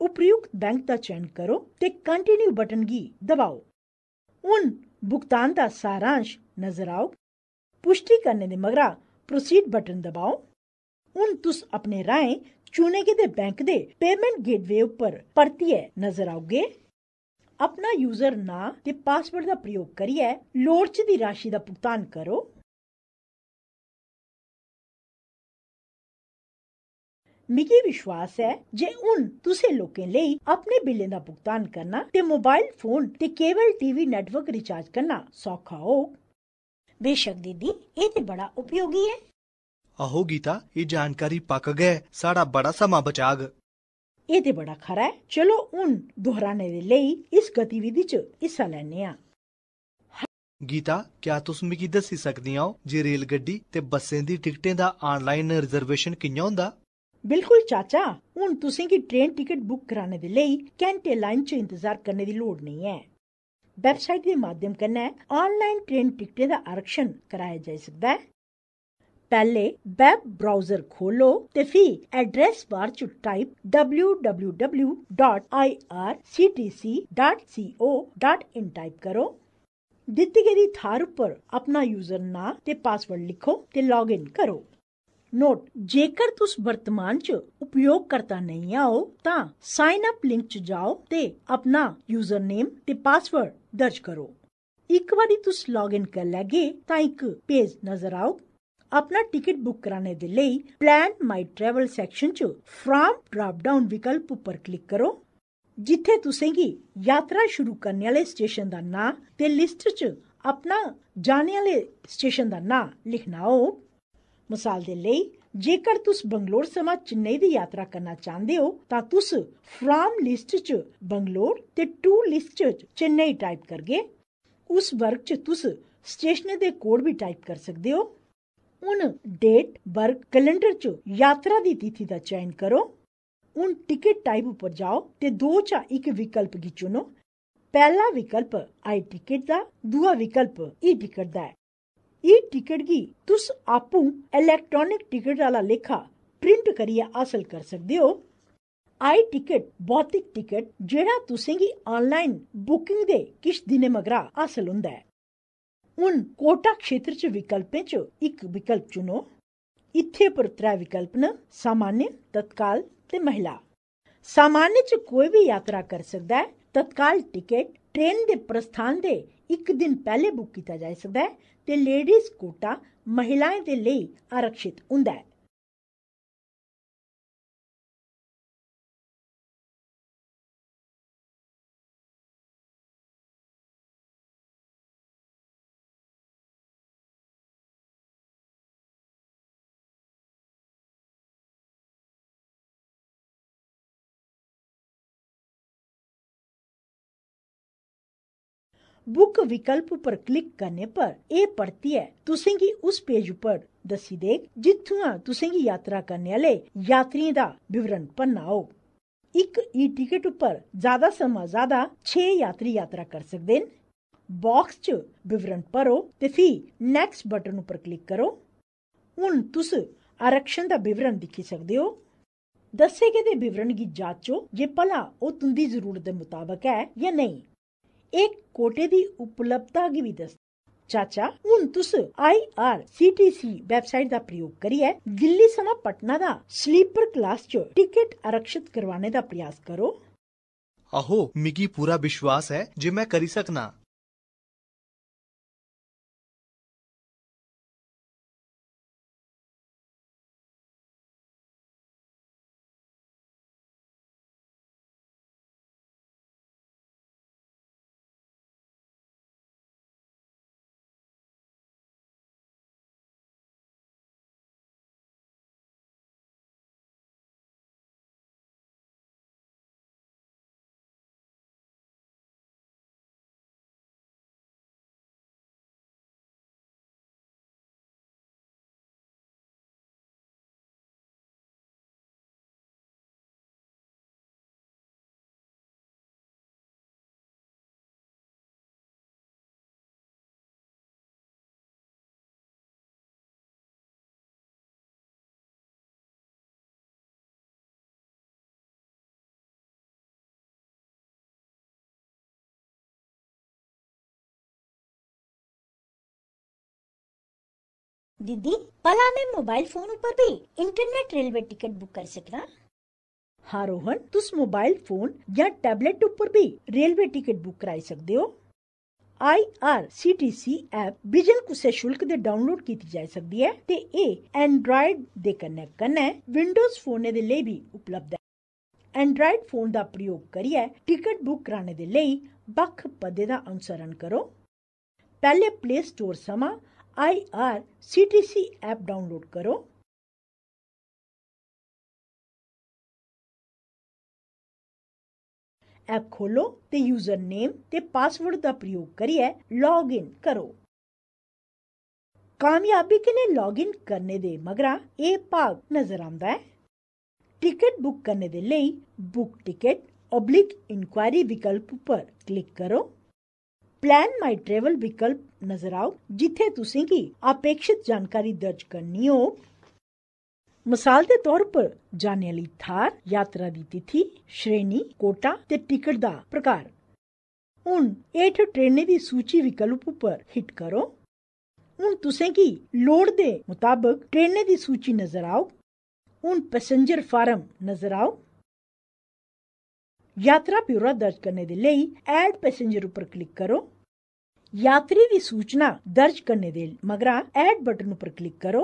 ਉਪਰਯੁਕਤ ਬੈਂਕ ਦਾ ਚੈਨ ਕਰੋ ਤੇ ਕੰਟੀਨਿਊ ਬਟਨ ਗੀ ਦਬਾਓ ਹੁਣ ਭੁਗਤਾਨ ਦਾ ਸਾਰਾਂਸ਼ ਨਜ਼ਰ ਆਓ पुश्टी करने दे मगरा प्रोसीड बटन दबाओ हून तुस अपने राहें चुने गेदे बैंक दे पेमैंट गेटवे उप्पर परतियै नजर आओगे अपना यूजर नांऽ ते पासवर्ड दा प्रयोग करियै लोड़चदी राशि दा भुगतान करो मिगी विश्वास ऐ जे हून तुसें लोकें लेई अपने बिल्लें दा भुगतान करना ते मोबाइल फोन ते केबल टीवी नेटवर्क रिचार्ज करना सौखा होग ਬੇਸ਼ੱਕ ਦੀਦੀ ਇਹ ਤੇ ਬੜਾ ਉਪਯੋਗੀ ਹੈ ਆਹੋ ਗੀਤਾ ਇਹ ਜਾਣਕਾਰੀ ਪੱਕ ਗਏ ਸਾਡਾ ਬੜਾ ਸਮਾਂ ਬਚਾਗ ਇਹ ਤੇ ਬੜਾ ਖਰਾ ਹੈ ਚਲੋ ਹੁਣ ਦੁਹਰਾਣੇ ਦੇ ਲਈ ਇਸ ਗਤੀਵਿਧੀ 'ਚ ਹਿੱਸਾ ਲੈਣੇ ਆ ਗੀਤਾ ਕੀ ਤੁਸੀਂ ਮੈਨੂੰ ਦੱਸ ਸਕਦੀ ਆਂ ਜੇ ਰੇਲ ਗੱਡੀ ਤੇ ਬੱਸਾਂ ਦੀ ਟਿਕਟਾਂ ਦਾ ਆਨਲਾਈਨ ਰਿਜ਼ਰਵੇਸ਼ਨ ਕਿੰਨਾ ਹੁੰਦਾ ਬਿਲਕੁਲ ਚਾਚਾ ਹੁਣ ਤੁਸੀਂ ਕੀ ਟ੍ਰੇਨ ਟਿਕਟ ਬੁੱਕ ਕਰਾਣੇ ਦੇ ਲਈ ਕੈਂਟੇ ਲਾਈਨ 'ਚ ਇੰਤਜ਼ਾਰ ਕਰਨੇ ਦੀ ਲੋੜ ਨਹੀਂ ਹੈ ਵੈਬਸਾਈਟ ਦੇ ਮਾਧਿਅਮ ਕन्नै ਆਨਲਾਈਨ ਟ੍ਰੇਨ ਟਿਕਟੇ ਦਾ ਆਰਕਸ਼ਨ ਕਰਾਇਆ ਜਾ ਸਕਦਾ ਹੈ ਪਹਿਲੇ ਵੈਬ ਬ੍ਰਾਊਜ਼ਰ ਖੋਲੋ ਤੇ ਫਿਰ ਐਡਰੈਸ ਬਾਰ ਚ ਟਾਈਪ www.irctc.co.in ਟਾਈਪ ਕਰੋ ਦਿੱਤੀ ਗਈ ਥਾਰ ਉੱਪਰ ਆਪਣਾ ਯੂਜ਼ਰ ਨਾਮ ਤੇ ਪਾਸਵਰਡ ਲਿਖੋ ਤੇ ਲੌਗਇਨ ਕਰੋ ਨੋਟ ਜੇਕਰ ਤੁਸੀਂ ਵਰਤਮਾਨ 'ਚ ਉਪਯੋਗਕਰਤਾ ਨਹੀਂ ਆਓ ਤਾਂ ਸਾਈਨ ਅਪ ਲਿੰਕ 'ਚ ਜਾਓ ਤੇ ਆਪਣਾ ਯੂਜ਼ਰ ਨੇਮ ਤੇ ਪਾਸਵਰਡ ਦਰਜ ਕਰੋ ਇੱਕ ਵਾਰੀ ਤੁਸੀਂ ਲੌਗਇਨ ਕਰ ਲੈਗੇ ਤਾਂ ਇੱਕ ਪੇਜ ਨਜ਼ਰ ਆਉ ਆਪਣਾ ਟਿਕਟ ਬੁੱਕ ਕਰਾਣੇ ਦੇ ਲਈ ਪਲਾਨ ਮਾਈ ਟਰੈਵਲ ਸੈਕਸ਼ਨ 'ਚ ਫਰਮ ਡ੍ਰੌਪ ਡਾਊਨ ਵਿਕਲਪ ਉੱਪਰ ਕਲਿੱਕ ਕਰੋ ਜਿੱਥੇ ਕੀ ਯਾਤਰਾ ਸ਼ੁਰੂ ਕਰਨ ਵਾਲੇ ਸਟੇਸ਼ਨ ਦਾ ਨਾਮ ਤੇ ਲਿਸਟ 'ਚ ਆਪਣਾ ਜਾਣੇ ਵਾਲੇ ਸਟੇਸ਼ਨ ਦਾ ਨਾਮ ਲਿਖਣਾ ਹੋ ਮਿਸਾਲ ਦੇ ਲਈ ਜੇਕਰ ਤੁਸੀਂ ਬੰਗਲੌਰ ਸਮਾ ਚੇਨਈ ਦੀ ਯਾਤਰਾ ਕਰਨਾ ਚਾਹੁੰਦੇ ਹੋ ਤਾਂ ਤੁਸੀਂ ਫ੍ਰਾਮ ਲਿਸਟ 'ਚ ਬੰਗਲੌਰ ਤੇ ਟੂ ਲਿਸਟ 'ਚ ਚੇਨਈ ਟਾਈਪ ਕਰਗੇ ਉਸ ਵਰਗ 'ਚ ਤੁਸੀਂ ਸਟੇਸ਼ਨ ਦੇ ਕੋਡ ਵੀ ਟਾਈਪ ਕਰ ਸਕਦੇ ਹੋ ਹੁਣ ਡੇਟ ਵਰਗ ਕੈਲੰਡਰ 'ਚ ਯਾਤਰਾ ਦੀ ਤਿਥੀ ਦਾ ਚੈਨ ਕਰੋ ਹੁਣ ਟਿਕਟ ਟਾਈਪ ਉਪਰ ਜਾਓ ਤੇ ਦੋ ਚਾ ਇੱਕ ਵਿਕਲਪ ਕੀ ਚੁਣੋ ਪਹਿਲਾ ਵਿਕਲਪ ਆਈ ਟਿਕਟ ਦਾ ਦੂਆ ਵਿਕਲਪ ਈ e ਟਿਕਟ ਦਾ ਹੈ ई टिकट गी तुस आपूं इलैक्ट्रानिक टिकट आह्ला लेखा प्रिंट करियै हासल करी सकदे ओ आई टिकट भौतिक टिकट जेह्ड़ा तुसें गी आनलाइन बुकिंग दे किश दिनें मगरा हासल होंदा ऐ हून कोटा खेतर च विकल्पें च इक विकल्प चुनो इत्थे पर त्रै विकल्प न सामान्य तत्काल ते महिला सामान्य च कोई बी यात्रा करी सकदा ऐ तत्काल टिकट ਟ੍ਰੇਨ ਦੇ ਪ੍ਰਸਥਾਨ ਦੇ ਇੱਕ ਦਿਨ ਪਹਿਲੇ ਬੁੱਕ ਕੀਤਾ ਜਾ ਸਕਦਾ ਹੈ ਤੇ ਲੇਡੀਜ਼ ਕੋਟਾ ਮਹਿਲਾਵਾਂ ਦੇ ਲਈ ਆਰਕਸ਼ਿਤ ਹੁੰਦਾ ਹੈ ਬੁੱਕ ਵਿਕਲਪ ਉੱਪਰ ਕਲਿੱਕ ਕਰਨੇ ਪਰ ਇਹ ਪੜਤੀ ਹੈ ਤੁਸੀਂ ਕੀ ਉਸ ਪੇਜ ਉੱਪਰ ਦਸੀ ਦੇ ਜਿੱਥੋਂ ਤੁਸੀਂ ਕੀ ਯਾਤਰਾ ਕਰਨ ਵਾਲੇ ਯਾਤਰੀ ਦਾ ਵਿਵਰਣ ਪੰਨਾਓ ਇੱਕ ਈ ਟਿਕਟ ਉੱਪਰ ਜ਼ਿਆਦਾ ਸਮਾਂ ਜ਼ਿਆਦਾ 6 ਯਾਤਰੀ ਯਾਤਰਾ ਕਰ ਸਕਦੇ ਨੇ ਬਾਕਸ 'ਚ ਵਿਵਰਣ ਭਰੋ ਤੇ ਫੀ ਨੈਕਸਟ ਬਟਨ ਉੱਪਰ ਕਲਿੱਕ ਕਰੋ ਹੁਣ ਤੁਸੀਂ ਆਰਕਸ਼ਨ ਦਾ ਵਿਵਰਣ ਦੇਖੀ ਸਕਦੇ ਹੋ ਦੱਸੇ ਕਿ ਦੇ ਵਿਵਰਣ ਦੀ ਜਾਂਚੋ ਜੇ ਪਲਾ ਉਹ ਤੁੰਦੀ ਜ਼ਰੂਰਤ ਦੇ ਮੁਤਾਬਕ ਹੈ ਜਾਂ ਨਹੀਂ एक कोटे दी उपलब्धता की भी दस चाचा हूं तुस I R C T C website का प्रयोग करिए दिल्ली सवा पटना दा स्लीपर क्लास च टिकट आरक्षित करवाने दा प्रयास करो आहो मिगी पूरा विश्वास है जे मैं करी सकना ਦੀਦੀ ਪਲਾ ਮੈਂ ਮੋਬਾਈਲ ਫੋਨ ਉੱਪਰ ਵੀ ਇੰਟਰਨੈਟ ਰੇਲਵੇ ਟਿਕਟ ਬੁੱਕ ਕਰ ਸਕਦਾ ਹਾਂ ਰੋਹਨ ਤੁਸੀਂ ਮੋਬਾਈਲ ਫੋਨ ਜਾਂ ਟੈਬਲੇਟ ਉੱਪਰ ਵੀ ਰੇਲਵੇ ਟਿਕਟ ਬੁੱਕ ਕਰਾਈ ਸਕਦੇ ਹੋ IRCTC ਐਪ ਬਿਜਨ ਕੁਸੇ ਸ਼ੁਲਕ ਦੇ ਡਾਊਨਲੋਡ ਕੀਤੀ ਜਾ ਸਕਦੀ ਹੈ ਤੇ ਇਹ ਐਂਡਰੋਇਡ ਦੇ ਕਨੈਕਟ ਕਰਨਾ ਵਿੰਡੋਜ਼ ਫੋਨ ਦੇ ਲਈ ਵੀ ਉਪਲਬਧ ਹੈ ਐਂਡਰੋਇਡ ਫੋਨ ਦਾ ਪ੍ਰਯੋਗ ਕਰੀਏ ਟਿਕਟ ਬੁੱਕ ਕਰਾਣੇ ਦੇ ਲਈ ਬਖ ਪਦੇ ਦਾ ਅਨੁਸਰਣ ਕਰੋ ਪਹਿਲੇ ਪਲੇ ਸਟੋਰ ਸਮਾਂ I R C T C app download करो ऐप खोलो ते यूजर नेम ते पासवर्ड का प्रयोग करिए लॉग इन करो कामयाबी लिए लॉग इन करने दे मगरा ए भाग नजर आंदा है टिकट बुक करने दे लिए बुक टिकट ओब्लिक इंक्वायरी विकल्प पर क्लिक करो प्लान माई ट्रेवल विकल्प ਨਜ਼ਰ ਆਓ ਜਿੱਥੇ ਤੁਸੀਂ ਕੀ ਅਪੇక్షਿਤ ਜਾਣਕਾਰੀ ਦਰਜ ਕਰਨੀ ਹੋ ਮਿਸਾਲ ਦੇ ਤੌਰ 'ਤੇ ਜਾਣੇ ਲਈ ਥਾਰ ਯਾਤਰਾ ਦੀ ਤਿਥੀ ਸ਼੍ਰੇਣੀ ਕੋਟਾ ਤੇ ਟਿਕਟ ਦਾ ਪ੍ਰਕਾਰ ਹੁਣ ਇਹ ਟ੍ਰੇਨੇ ਦੀ ਸੂਚੀ ਵਿਕਲਪ ਉੱਪਰ ਹਿੱਟ ਕਰੋ ਹੁਣ ਤੁਸੀਂ ਕੀ ਲੋੜ ਦੇ ਮੁਤਾਬਕ ਟ੍ਰੇਨੇ ਦੀ ਸੂਚੀ ਨਜ਼ਰ ਆਓ ਹੁਣ ਪੈਸੇਂਜਰ ਫਾਰਮ ਨਜ਼ਰ ਆਓ ਯਾਤਰਾ ਬਿਊਰਾ ਦਰਜ ਕਰਨ ਦੇ ਲਈ ਐਡ ਪੈਸੇਂਜਰ ਉੱਪਰ ਕਲਿੱਕ ਕਰੋ ਯਾਤਰੀ ਦੀ ਸੂਚਨਾ ਦਰਜ ਕਰਨ ਦੇ ਮਗਰਾ ਐਡ ਬਟਨ ਉੱਪਰ ਕਲਿੱਕ ਕਰੋ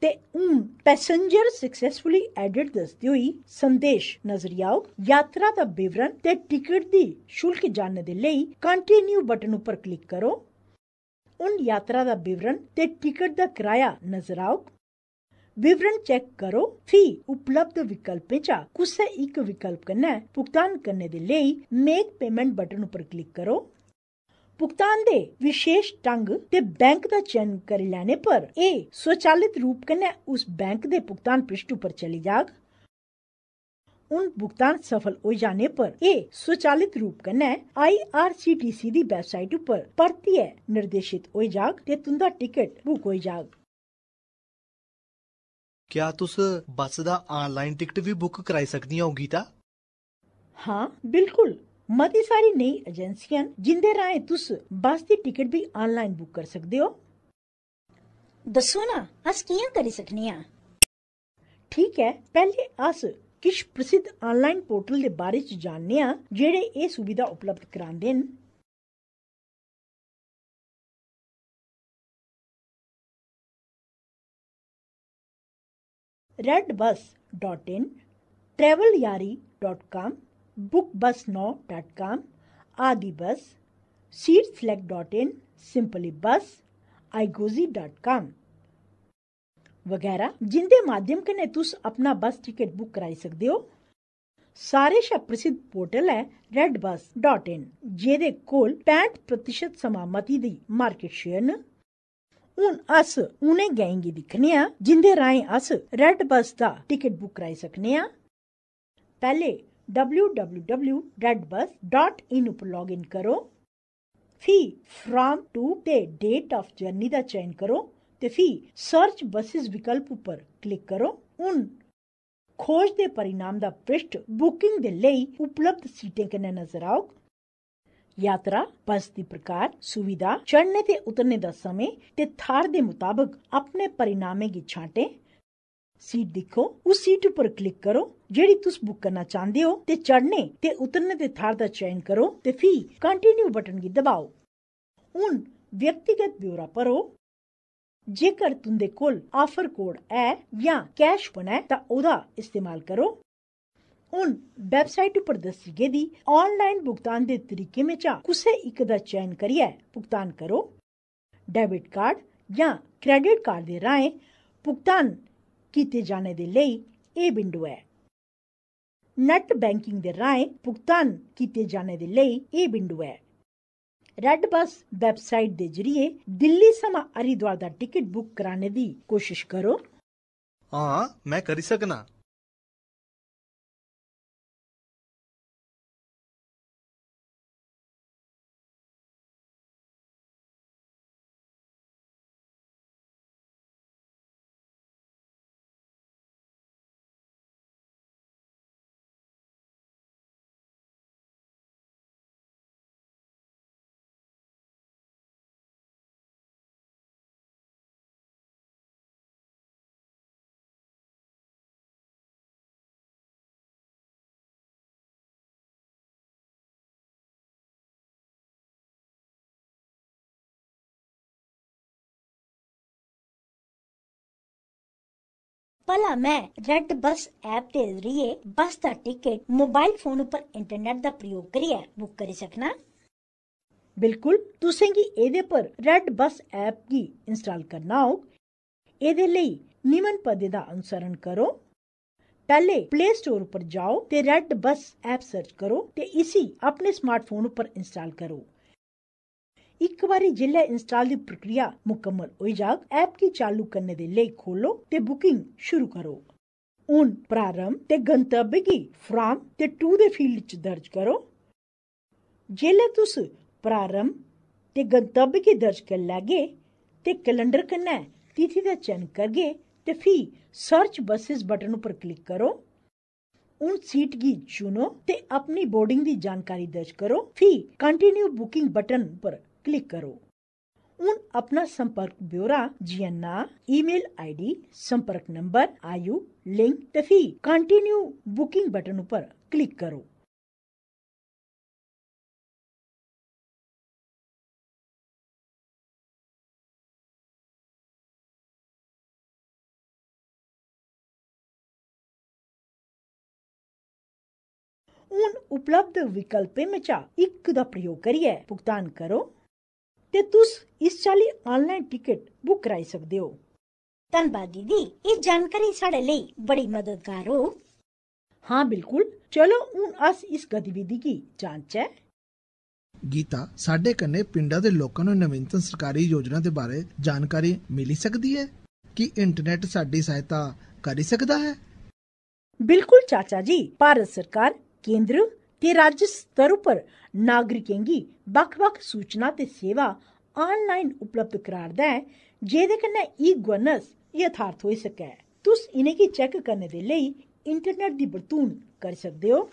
ਤੇ ਉਹ ਪੈਸੇਂਜਰ ਸਕਸੈਸਫੁਲੀ ਐਡਿਡ ਦੱਸਦੀ ਹੋਈ ਸੰਦੇਸ਼ ਨਜ਼ਰ ਆਓ ਯਾਤਰਾ ਦਾ ਵਿਵਰਣ ਤੇ ਟਿਕਟ ਦੀ ਸ਼ੁਲਕ ਜਾਣਨ ਦੇ ਲਈ ਕੰਟੀਨਿਊ ਬਟਨ ਉੱਪਰ ਕਲਿੱਕ ਕਰੋ ਉਨ ਯਾਤਰਾ ਦਾ ਵਿਵਰਣ ਤੇ ਟਿਕਟ ਦਾ ਕਿਰਾਇਆ ਨਜ਼ਰ ਆਓ विवरण चेक करो फी उपलब्ध विकल्पें चा ਇੱਕ ਵਿਕਲਪ विकल्प कन्नै भुगतान करने दे लेई मेक पेमेंट बटन उप्पर क्लिक करो ਭੁਗਤਾਨ ਦੇ ਵਿਸ਼ੇਸ਼ ਢੰਗ ਤੇ ਬੈਂਕ ਦਾ ਚੈਨ ਕਰ ਲੈਣੇ ਪਰ ਇਹ ਸਵਚਾਲਿਤ ਰੂਪ ਕਨੇ ਉਸ ਬੈਂਕ ਦੇ ਭੁਗਤਾਨ ਪ੍ਰਿਸ਼ਟੂ ਪਰ ਚਲੀ ਜਾਗ ਉਨ ਭੁਗਤਾਨ ਸਫਲ ਹੋ ਜਾਣੇ ਪਰ ਇਹ ਸੁਚਾਲਿਤ ਰੂਪ ਕਨੇ IRCTC ਦੀ ਵੈਬਸਾਈਟ ਉਪਰ ਪਰਤੀ ਹੈ ਨਿਰਦੇਸ਼ਿਤ ਹੋ ਜਾਗ ਤੇ ਤੁੰਦਾ ਟਿਕਟ ਬੁੱਕ ਹੋ ਜਾਗ ਕੀ ਤੁਸ ਬੱਸ ਦਾ ਆਨਲਾਈਨ ਟਿਕਟ ਵੀ ਬੁੱਕ ਕਰਾਈ ਸਕਦੀ ਹੋ ਗੀਤਾ ਹਾਂ ਬਿਲਕੁਲ ਮਤੀ ਸਾਰੀ ਨਈ ਏਜੰਸੀਆਂ ਜਿੰਦੇ ਰਾਏ ਤੁਸੀਂ ਬੱਸ ਦੀ ਟਿਕਟ ਵੀ ਆਨਲਾਈਨ ਬੁੱਕ ਕਰ ਸਕਦੇ ਹੋ ਦੱਸੋ ਨਾ ਅਸ ਕੀ ਕਰ ਸਕਨੇ ਆ ਠੀਕ ਹੈ ਪਹਿਲੇ ਅਸ ਕਿਸ ਪ੍ਰਸਿੱਧ ਆਨਲਾਈਨ ਪੋਰਟਲ ਦੇ ਬਾਰੇ ਚ ਜਾਣਨੇ ਆ ਜਿਹੜੇ ਇਹ ਸੁਵਿਧਾ ਉਪਲਬਧ ਕਰਾਉਂਦੇ ਨੇ redbus.in travelyari.com bookbusnow.com, Adibus, seatfleck.in, simplybus, igozi.com ਵਗੈਰਾ ਜਿੰਦੇ ਮਾਧਿਅਮ ਕਨੇ ਤੁਸ ਆਪਣਾ ਬੱਸ ਟਿਕਟ ਬੁੱਕ ਕਰਾਈ ਸਕਦੇ ਹੋ ਸਾਰੇ ਸ਼ਾ ਪ੍ਰਸਿੱਧ ਪੋਰਟਲ ਹੈ redbus.in ਜਿਹਦੇ ਕੋਲ 65% ਸਮਾਮਤੀ ਦੀ ਮਾਰਕੀਟ ਸ਼ੇਅਰ ਨ ਹੁਣ ਅਸ ਉਹਨੇ ਗਏਂਗੇ ਦਿਖਨੇ ਆ ਜਿੰਦੇ ਰਾਹੀਂ ਅਸ ਰੈਡ ਬੱਸ ਦਾ ਟਿਕਟ ਬੁੱਕ ਕਰਾਈ ਸਕਨੇ ਆ ਪਹਿਲੇ www.redbus.in ਉਪਰ ਲੌਗਇਨ ਕਰੋ ਫੀ ਫ্রম ਟੂ ਤੇ ਡੇਟ ਆਫ ਜਰਨੀ ਦਾ ਚੈਨ ਕਰੋ ਤੇ ਫੀ ਸਰਚ ਬੱਸਿਸ ਵਿਕਲਪ ਉਪਰ ਕਲਿੱਕ ਕਰੋ ਹੁਣ ਖੋਜ ਦੇ ਪਰਿਣਾਮ ਦਾ ਪ੍ਰਿਸ਼ਟ ਬੁਕਿੰਗ ਦੇ ਲਈ ਉਪਲਬਧ ਸੀਟਾਂ ਕਿੰਨੇ ਨਜ਼ਰ ਆਉਗ ਯਾਤਰਾ ਬੱਸ ਦੀ ਪ੍ਰਕਾਰ ਸੁਵਿਧਾ ਚੜ੍ਹਨੇ ਤੇ ਉਤਰਨੇ ਦਾ ਸਮੇਂ ਤੇ ਥਾਰ ਦੇ ਮੁਤਾਬਕ ਆਪਣੇ ਪਰਿਣਾਮੇ ਦੀ ਛਾਂਟੇ ਸੀਟ ਦੇਖੋ ਉਸ ਸੀਟ ਉੱਪਰ ਕਲਿੱਕ ਕਰੋ ਜਿਹੜੀ ਤੁਸੀਂ ਬੁੱਕ ਕਰਨਾ ਚਾਹੁੰਦੇ ਹੋ ਤੇ ਚੜ੍ਹਨੇ ਤੇ ਉਤਰਨੇ ਦੇ ਥਾਰ ਦਾ ਚੈਨ ਕਰੋ ਤੇ ਫਿਰ ਕੰਟੀਨਿਊ ਬਟਨ ਕੀ ਦਬਾਓ ਹੁਣ ਵਿਅਕਤੀਗਤ ਬਿਊਰਾ ਪਰੋ ਜੇਕਰ ਤੁੰਦੇ ਕੋਲ ਆਫਰ ਕੋਡ ਹੈ ਜਾਂ ਕੈਸ਼ ਬਣਾ ਤਾਂ ਉਹਦਾ ਇਸਤੇਮਾਲ ਕਰੋ ਹੁਣ ਵੈਬਸਾਈਟ ਉੱਪਰ ਦੱਸੀ ਗਈ ਦੀ ਆਨਲਾਈਨ ਭੁਗਤਾਨ ਦੇ ਤਰੀਕੇ ਵਿੱਚ ਕਿਸੇ ਇੱਕ ਦਾ ਚੈਨ ਕਰਿਆ ਭੁਗਤਾਨ ਕਰੋ ਡੈਬਿਟ ਕਾਰਡ ਜਾਂ ਕ੍ਰੈਡਿਟ ਕਾਰਡ ਦੇ ਰਾਹੀਂ ਭੁਗਤਾਨ ਕੀਤੇ ਜਾਣੇ ਦੇ ਲਈ ਇਹ ਬਿੰਦੂ ਹੈ ਨੈਟ ਬੈਂਕਿੰਗ ਦੇ ਰਾਹੀਂ ਭੁਗਤਾਨ ਕੀਤੇ ਜਾਣੇ ਦੇ ਲਈ ਇਹ ਬਿੰਦੂ ਹੈ ਰੈੱਡ ਬੱਸ ਵੈਬਸਾਈਟ ਦੇ ਜ਼ਰੀਏ ਦਿੱਲੀ ਸਮਾ ਅਰੀਦਵਾਰ ਦਾ ਟਿਕਟ ਬੁੱਕ ਕਰਾਣੇ ਦੀ ਕੋਸ਼ਿਸ਼ ਕਰੋ ਹਾਂ ਮੈਂ ਕਰ ਸਕਣਾ भला मैं रेड बस ऐप दे जरिए बस का टिकट मोबाइल फोन उपर इंटरनेट का प्रयोग करियै बुक करी सकना बिल्कुल तुसेंगी एह्दे पर रेड बस ऐप गी इंस्टॉल करना होग एह्दे लेई निम्न पदे दा अनुसरण करो पैह्ले प्ले स्टोर उप्पर जाओ ते रेड बस ऐप सर्च करो ते इसी अपने स्मार्टफोन उप्पर इंस्टॉल करो ਇੱਕ ਵਾਰੀ ਜ਼ਿਲ੍ਹਾ ਇੰਸਟਾਲ ਦੀ ਪ੍ਰਕਿਰਿਆ ਮੁਕੰਮਲ ਹੋਈ ਜਾਗ ਐਪ ਕੀ ਚਾਲੂ ਕਰਨ ਦੇ ਲਈ ਖੋਲੋ ਤੇ ਬੁਕਿੰਗ ਸ਼ੁਰੂ ਕਰੋ ਉਨ ਪ੍ਰਾਰੰਭ ਤੇ ਗੰਤਵ ਕੀ ਫ্রম ਤੇ ਟੂ ਦੇ ਫੀਲਡ ਚ ਦਰਜ ਕਰੋ ਜੇਲੇ ਤੁਸ ਪ੍ਰਾਰੰਭ ਤੇ ਗੰਤਵ ਕੀ ਦਰਜ ਕਰ ਲਾਗੇ ਤੇ ਕੈਲੰਡਰ ਕਨਾ ਤਿਥੀ ਦਾ ਚੈਨ ਕਰਗੇ ਤੇ ਫੀ ਸਰਚ ਬਸਿਸ ਬਟਨ ਉਪਰ ਕਲਿੱਕ ਕਰੋ ਉਨ ਸੀਟ ਕੀ ਚੁਨੋ ਤੇ ਆਪਣੀ ਬੋਰਡਿੰਗ ਦੀ ਜਾਣਕਾਰੀ ਦਰਜ ਕਰੋ ਫੀ ਕੰਟੀਨਿਊ ਬੁਕਿੰਗ ਬਟਨ ਉਪਰ क्लिक करो उन अपना संपर्क ब्यौरा जिया नाम ईमेल आईडी संपर्क नंबर आयु लिंक ते फी कंटिन्यू बुकिंग बटन ऊपर क्लिक करो उन उपलब्ध विकल्पें में चा इक दा प्रयोग करियै भुगतान करो ਤੇ ਤੁਸੀਂ ਇਸ ਚਾਲੀ ਆਨਲਾਈਨ ਟਿਕਟ ਬੁੱਕ ਕਰਾਈ ਸਕਦੇ ਹੋ ਧੰਨਵਾਦ ਦੀਦੀ ਇਹ ਜਾਣਕਾਰੀ ਸਾਡੇ ਲਈ ਬੜੀ ਮਦਦਗਾਰ ਹੋ ਹਾਂ ਬਿਲਕੁਲ ਚਲੋ हूँ ਇਸ ਗਤੀਵਿਧੀ ਦੀ ਜਾਂਚ ਹੈ ਗੀਤਾ ਸਾਡੇ ਕੰਨੇ ਪਿੰਡਾਂ ਦੇ ਲੋਕਾਂ ਨੂੰ ਨਵੀਨਤਮ ਸਰਕਾਰੀ ਯੋਜਨਾ ਦੇ ਬਾਰੇ ਜਾਣਕਾਰੀ ਮਿਲ ਸਕਦੀ ਹੈ ਕਿ ਇੰਟਰਨੈਟ ਸਾਡੀ ਸਹਾਇਤਾ ਕਰ ਸਕਦਾ ਹੈ ਬਿਲਕੁਲ ਚਾਚਾ ਜੀ ਭਾਰਤ ਸਰਕਾਰ ਕੇਂਦਰ કે ਰਾਜ ਸਤਰ ਉਪਰ ਨਾਗਰਿਕਾਂ ਦੀ ਵੱਖ-ਵੱਖ ਸੂਚਨਾ ਤੇ ਸੇਵਾ ਆਨਲਾਈਨ ਉਪਲਬਧ ਕਰਾਰਦਾ ਹੈ ਜਿਹਦੇ ਕਨੇ ਈ ਗਵਰਨੈਂਸ ਯਥਾਰਥ ਹੋਈ ਸਕੇ ਤੁਸ ਇਹਨੇ ਕੀ ਚੈੱਕ ਕਰਨ ਦੇ ਲਈ ਇੰਟਰਨੈਟ ਦੀ ਵਰਤੋਂ ਕਰ ਸਕਦੇ ਹੋ